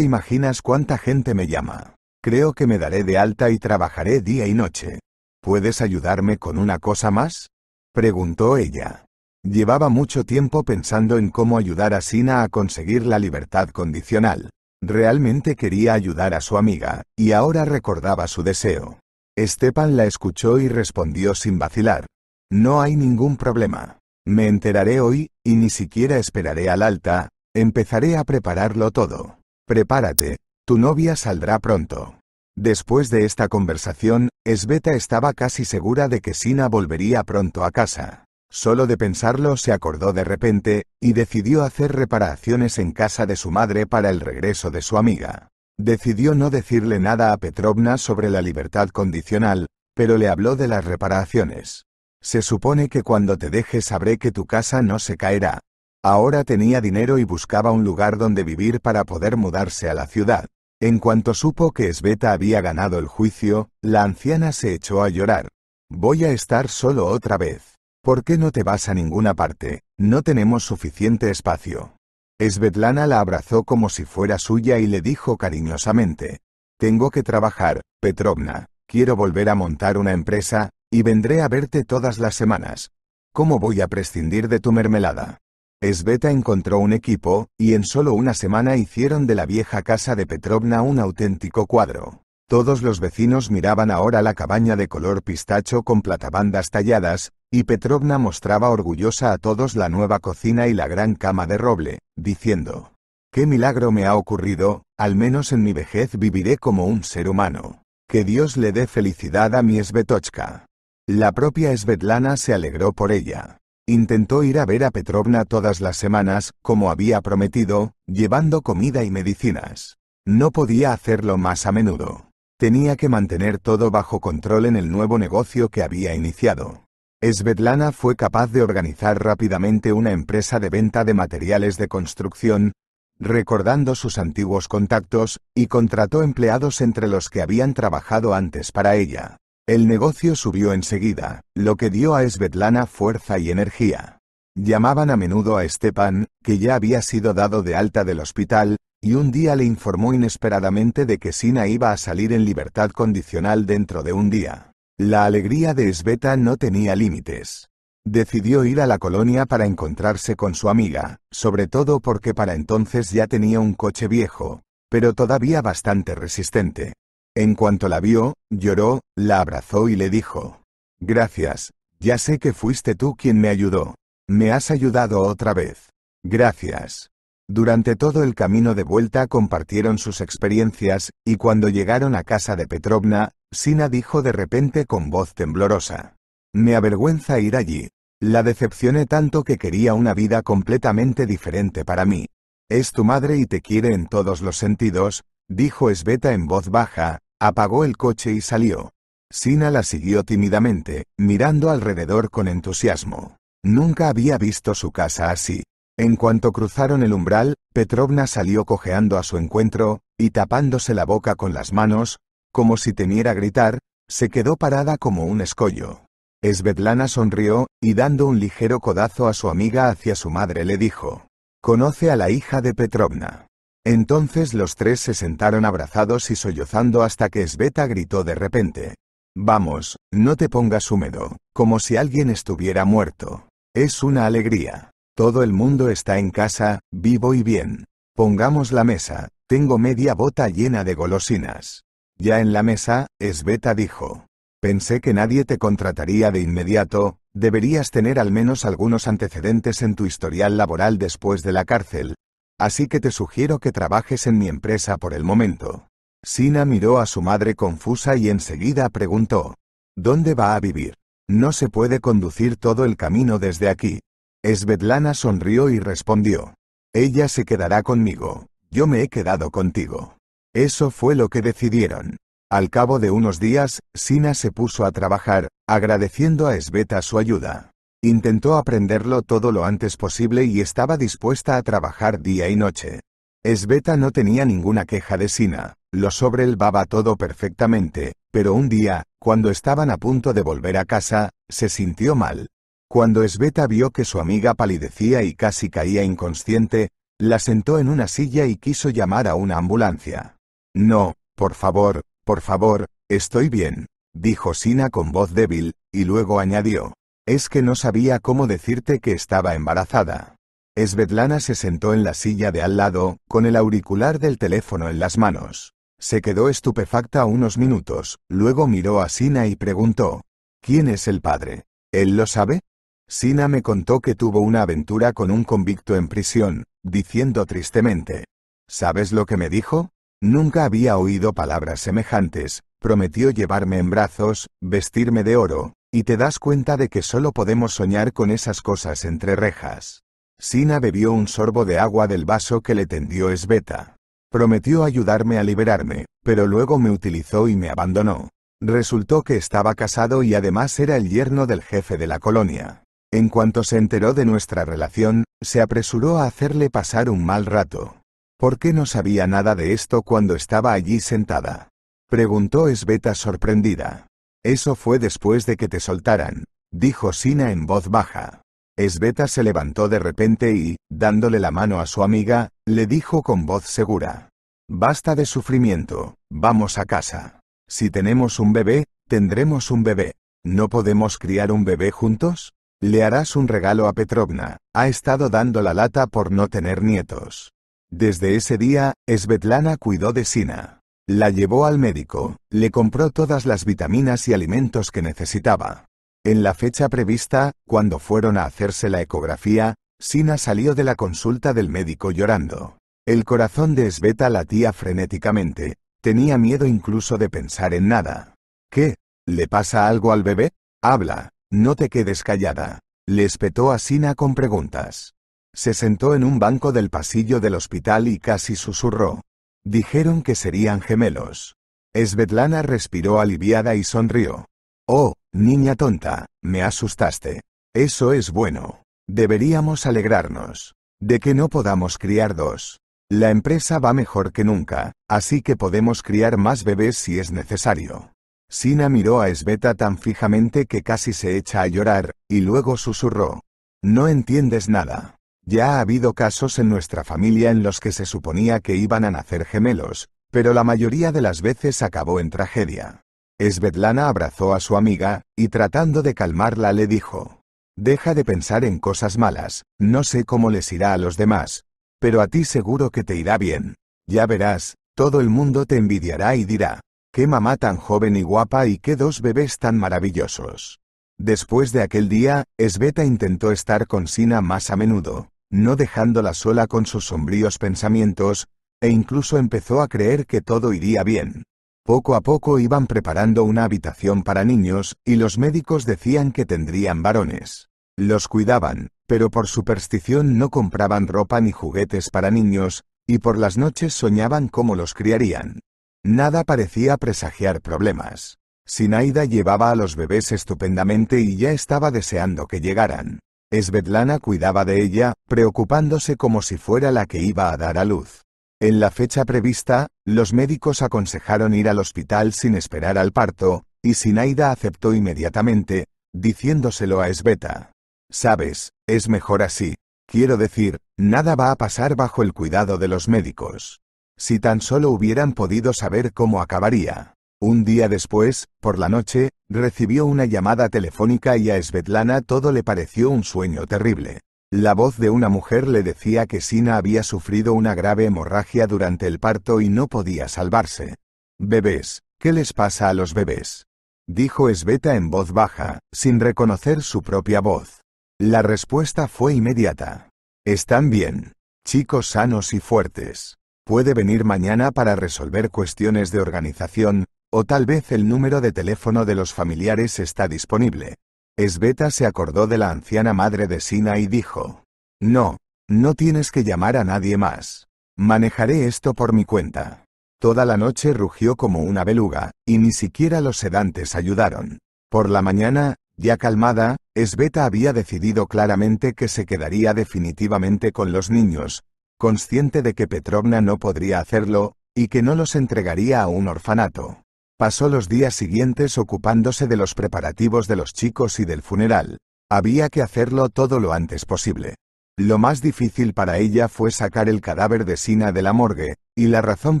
imaginas cuánta gente me llama. Creo que me daré de alta y trabajaré día y noche. ¿Puedes ayudarme con una cosa más? preguntó ella. Llevaba mucho tiempo pensando en cómo ayudar a Sina a conseguir la libertad condicional. Realmente quería ayudar a su amiga, y ahora recordaba su deseo. Estepan la escuchó y respondió sin vacilar. No hay ningún problema. Me enteraré hoy, y ni siquiera esperaré al alta, empezaré a prepararlo todo. Prepárate, tu novia saldrá pronto. Después de esta conversación, Sveta estaba casi segura de que Sina volvería pronto a casa. Solo de pensarlo se acordó de repente, y decidió hacer reparaciones en casa de su madre para el regreso de su amiga. Decidió no decirle nada a Petrovna sobre la libertad condicional, pero le habló de las reparaciones. Se supone que cuando te deje sabré que tu casa no se caerá. Ahora tenía dinero y buscaba un lugar donde vivir para poder mudarse a la ciudad. En cuanto supo que Sveta había ganado el juicio, la anciana se echó a llorar. Voy a estar solo otra vez. ¿Por qué no te vas a ninguna parte? No tenemos suficiente espacio. Svetlana la abrazó como si fuera suya y le dijo cariñosamente. Tengo que trabajar, Petrovna. Quiero volver a montar una empresa, y vendré a verte todas las semanas. ¿Cómo voy a prescindir de tu mermelada? Sveta encontró un equipo, y en solo una semana hicieron de la vieja casa de Petrovna un auténtico cuadro. Todos los vecinos miraban ahora la cabaña de color pistacho con platabandas talladas, y Petrovna mostraba orgullosa a todos la nueva cocina y la gran cama de roble, diciendo, ¡Qué milagro me ha ocurrido! Al menos en mi vejez viviré como un ser humano. Que Dios le dé felicidad a mi Svetochka. La propia Svetlana se alegró por ella. Intentó ir a ver a Petrovna todas las semanas, como había prometido, llevando comida y medicinas. No podía hacerlo más a menudo. Tenía que mantener todo bajo control en el nuevo negocio que había iniciado. Svetlana fue capaz de organizar rápidamente una empresa de venta de materiales de construcción, recordando sus antiguos contactos, y contrató empleados entre los que habían trabajado antes para ella. El negocio subió enseguida, lo que dio a Svetlana fuerza y energía. Llamaban a menudo a Stepan, que ya había sido dado de alta del hospital, y un día le informó inesperadamente de que Sina iba a salir en libertad condicional dentro de un día. La alegría de Sveta no tenía límites. Decidió ir a la colonia para encontrarse con su amiga, sobre todo porque para entonces ya tenía un coche viejo, pero todavía bastante resistente, en cuanto la vio, lloró, la abrazó y le dijo, Gracias, ya sé que fuiste tú quien me ayudó. Me has ayudado otra vez. Gracias. Durante todo el camino de vuelta compartieron sus experiencias, y cuando llegaron a casa de Petrovna, Sina dijo de repente con voz temblorosa. Me avergüenza ir allí. La decepcioné tanto que quería una vida completamente diferente para mí. Es tu madre y te quiere en todos los sentidos, dijo Esbeta en voz baja, Apagó el coche y salió. Sina la siguió tímidamente, mirando alrededor con entusiasmo. Nunca había visto su casa así. En cuanto cruzaron el umbral, Petrovna salió cojeando a su encuentro, y tapándose la boca con las manos, como si temiera gritar, se quedó parada como un escollo. Svetlana sonrió, y dando un ligero codazo a su amiga hacia su madre le dijo, Conoce a la hija de Petrovna. Entonces los tres se sentaron abrazados y sollozando hasta que Sveta gritó de repente. Vamos, no te pongas húmedo, como si alguien estuviera muerto. Es una alegría. Todo el mundo está en casa, vivo y bien. Pongamos la mesa, tengo media bota llena de golosinas. Ya en la mesa, Sveta dijo. Pensé que nadie te contrataría de inmediato, deberías tener al menos algunos antecedentes en tu historial laboral después de la cárcel, Así que te sugiero que trabajes en mi empresa por el momento. Sina miró a su madre confusa y enseguida preguntó, ¿Dónde va a vivir? No se puede conducir todo el camino desde aquí. Esvetlana sonrió y respondió, Ella se quedará conmigo, yo me he quedado contigo. Eso fue lo que decidieron. Al cabo de unos días, Sina se puso a trabajar, agradeciendo a Sveta su ayuda. Intentó aprenderlo todo lo antes posible y estaba dispuesta a trabajar día y noche. Esbeta no tenía ninguna queja de Sina, lo baba todo perfectamente, pero un día, cuando estaban a punto de volver a casa, se sintió mal. Cuando Esbeta vio que su amiga palidecía y casi caía inconsciente, la sentó en una silla y quiso llamar a una ambulancia. No, por favor, por favor, estoy bien, dijo Sina con voz débil, y luego añadió, es que no sabía cómo decirte que estaba embarazada. Svetlana se sentó en la silla de al lado, con el auricular del teléfono en las manos. Se quedó estupefacta unos minutos, luego miró a Sina y preguntó, ¿quién es el padre? ¿Él lo sabe? Sina me contó que tuvo una aventura con un convicto en prisión, diciendo tristemente, ¿sabes lo que me dijo? Nunca había oído palabras semejantes, prometió llevarme en brazos, vestirme de oro, y te das cuenta de que solo podemos soñar con esas cosas entre rejas. Sina bebió un sorbo de agua del vaso que le tendió Esbeta. Prometió ayudarme a liberarme, pero luego me utilizó y me abandonó. Resultó que estaba casado y además era el yerno del jefe de la colonia. En cuanto se enteró de nuestra relación, se apresuró a hacerle pasar un mal rato. ¿Por qué no sabía nada de esto cuando estaba allí sentada? Preguntó Esbeta sorprendida. Eso fue después de que te soltaran, dijo Sina en voz baja. Esbeta se levantó de repente y, dándole la mano a su amiga, le dijo con voz segura. Basta de sufrimiento, vamos a casa. Si tenemos un bebé, tendremos un bebé. ¿No podemos criar un bebé juntos? Le harás un regalo a Petrovna, ha estado dando la lata por no tener nietos. Desde ese día, Svetlana cuidó de Sina. La llevó al médico, le compró todas las vitaminas y alimentos que necesitaba. En la fecha prevista, cuando fueron a hacerse la ecografía, Sina salió de la consulta del médico llorando. El corazón de Sveta latía frenéticamente, tenía miedo incluso de pensar en nada. ¿Qué? ¿Le pasa algo al bebé? Habla, no te quedes callada. Le espetó a Sina con preguntas. Se sentó en un banco del pasillo del hospital y casi susurró, Dijeron que serían gemelos. Svetlana respiró aliviada y sonrió. Oh, niña tonta, me asustaste. Eso es bueno. Deberíamos alegrarnos. De que no podamos criar dos. La empresa va mejor que nunca, así que podemos criar más bebés si es necesario. Sina miró a Sveta tan fijamente que casi se echa a llorar, y luego susurró. No entiendes nada. Ya ha habido casos en nuestra familia en los que se suponía que iban a nacer gemelos, pero la mayoría de las veces acabó en tragedia. Svetlana abrazó a su amiga, y tratando de calmarla le dijo, Deja de pensar en cosas malas, no sé cómo les irá a los demás, pero a ti seguro que te irá bien. Ya verás, todo el mundo te envidiará y dirá, qué mamá tan joven y guapa y qué dos bebés tan maravillosos. Después de aquel día, Esbeta intentó estar con Sina más a menudo, no dejándola sola con sus sombríos pensamientos, e incluso empezó a creer que todo iría bien. Poco a poco iban preparando una habitación para niños, y los médicos decían que tendrían varones. Los cuidaban, pero por superstición no compraban ropa ni juguetes para niños, y por las noches soñaban cómo los criarían. Nada parecía presagiar problemas. Sinaida llevaba a los bebés estupendamente y ya estaba deseando que llegaran. Svetlana cuidaba de ella, preocupándose como si fuera la que iba a dar a luz. En la fecha prevista, los médicos aconsejaron ir al hospital sin esperar al parto, y Sinaida aceptó inmediatamente, diciéndoselo a Sveta. Sabes, es mejor así. Quiero decir, nada va a pasar bajo el cuidado de los médicos. Si tan solo hubieran podido saber cómo acabaría. Un día después, por la noche, recibió una llamada telefónica y a Svetlana todo le pareció un sueño terrible. La voz de una mujer le decía que Sina había sufrido una grave hemorragia durante el parto y no podía salvarse. Bebés, ¿qué les pasa a los bebés? Dijo Sveta en voz baja, sin reconocer su propia voz. La respuesta fue inmediata. Están bien. Chicos sanos y fuertes. Puede venir mañana para resolver cuestiones de organización, o tal vez el número de teléfono de los familiares está disponible. Esbeta se acordó de la anciana madre de Sina y dijo, No, no tienes que llamar a nadie más. Manejaré esto por mi cuenta. Toda la noche rugió como una beluga, y ni siquiera los sedantes ayudaron. Por la mañana, ya calmada, Esbeta había decidido claramente que se quedaría definitivamente con los niños, consciente de que Petrovna no podría hacerlo, y que no los entregaría a un orfanato. Pasó los días siguientes ocupándose de los preparativos de los chicos y del funeral. Había que hacerlo todo lo antes posible. Lo más difícil para ella fue sacar el cadáver de Sina de la morgue, y la razón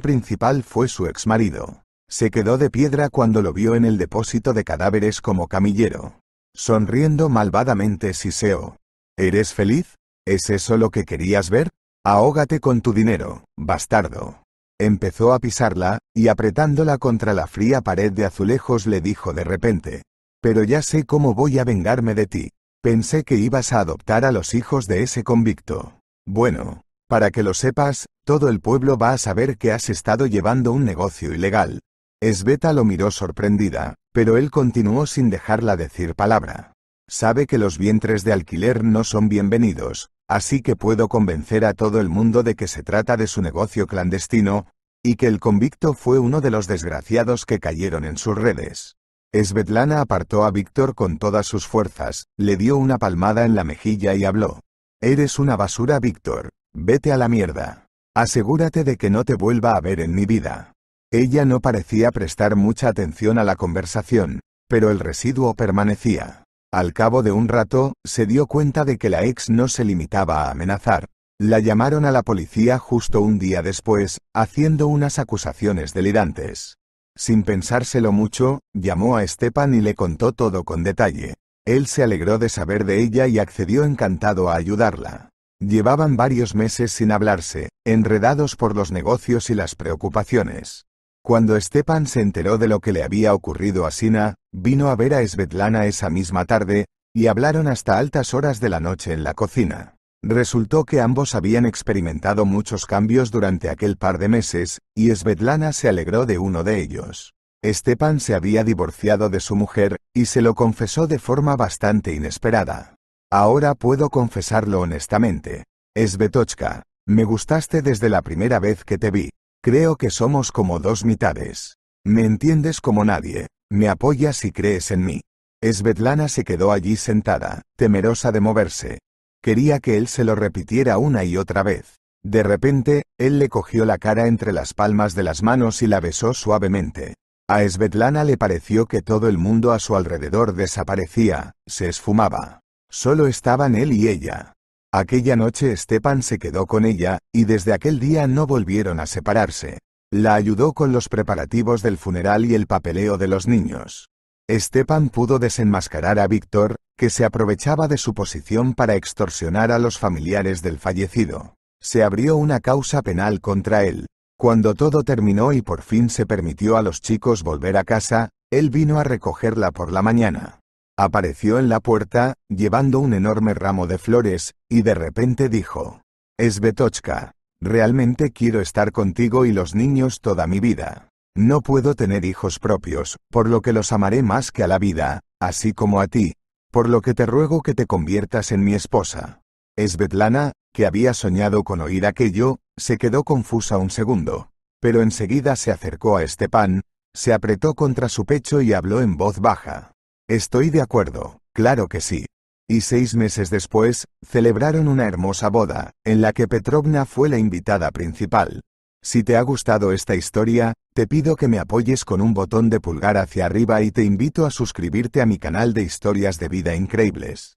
principal fue su exmarido. Se quedó de piedra cuando lo vio en el depósito de cadáveres como camillero. Sonriendo malvadamente Siseo. ¿Eres feliz? ¿Es eso lo que querías ver? Ahógate con tu dinero, bastardo. Empezó a pisarla, y apretándola contra la fría pared de azulejos le dijo de repente, pero ya sé cómo voy a vengarme de ti. Pensé que ibas a adoptar a los hijos de ese convicto. Bueno, para que lo sepas, todo el pueblo va a saber que has estado llevando un negocio ilegal. Esbeta lo miró sorprendida, pero él continuó sin dejarla decir palabra. Sabe que los vientres de alquiler no son bienvenidos, así que puedo convencer a todo el mundo de que se trata de su negocio clandestino, y que el convicto fue uno de los desgraciados que cayeron en sus redes. Svetlana apartó a Víctor con todas sus fuerzas, le dio una palmada en la mejilla y habló. Eres una basura, Víctor. Vete a la mierda. Asegúrate de que no te vuelva a ver en mi vida. Ella no parecía prestar mucha atención a la conversación, pero el residuo permanecía. Al cabo de un rato, se dio cuenta de que la ex no se limitaba a amenazar. La llamaron a la policía justo un día después, haciendo unas acusaciones delirantes. Sin pensárselo mucho, llamó a Stepan y le contó todo con detalle. Él se alegró de saber de ella y accedió encantado a ayudarla. Llevaban varios meses sin hablarse, enredados por los negocios y las preocupaciones. Cuando Stepan se enteró de lo que le había ocurrido a Sina, vino a ver a Svetlana esa misma tarde, y hablaron hasta altas horas de la noche en la cocina. Resultó que ambos habían experimentado muchos cambios durante aquel par de meses, y Svetlana se alegró de uno de ellos. Stepan se había divorciado de su mujer, y se lo confesó de forma bastante inesperada. Ahora puedo confesarlo honestamente. Svetochka, me gustaste desde la primera vez que te vi, Creo que somos como dos mitades. Me entiendes como nadie, me apoyas y crees en mí. Esvetlana se quedó allí sentada, temerosa de moverse. Quería que él se lo repitiera una y otra vez. De repente, él le cogió la cara entre las palmas de las manos y la besó suavemente. A Esvetlana le pareció que todo el mundo a su alrededor desaparecía, se esfumaba. Solo estaban él y ella. Aquella noche Stepan se quedó con ella, y desde aquel día no volvieron a separarse. La ayudó con los preparativos del funeral y el papeleo de los niños. Stepan pudo desenmascarar a Víctor, que se aprovechaba de su posición para extorsionar a los familiares del fallecido. Se abrió una causa penal contra él. Cuando todo terminó y por fin se permitió a los chicos volver a casa, él vino a recogerla por la mañana. Apareció en la puerta, llevando un enorme ramo de flores, y de repente dijo, Svetochka, realmente quiero estar contigo y los niños toda mi vida. No puedo tener hijos propios, por lo que los amaré más que a la vida, así como a ti, por lo que te ruego que te conviertas en mi esposa. Esvetlana, que había soñado con oír aquello, se quedó confusa un segundo, pero enseguida se acercó a Estepan, se apretó contra su pecho y habló en voz baja. Estoy de acuerdo, claro que sí. Y seis meses después, celebraron una hermosa boda, en la que Petrovna fue la invitada principal. Si te ha gustado esta historia, te pido que me apoyes con un botón de pulgar hacia arriba y te invito a suscribirte a mi canal de historias de vida increíbles.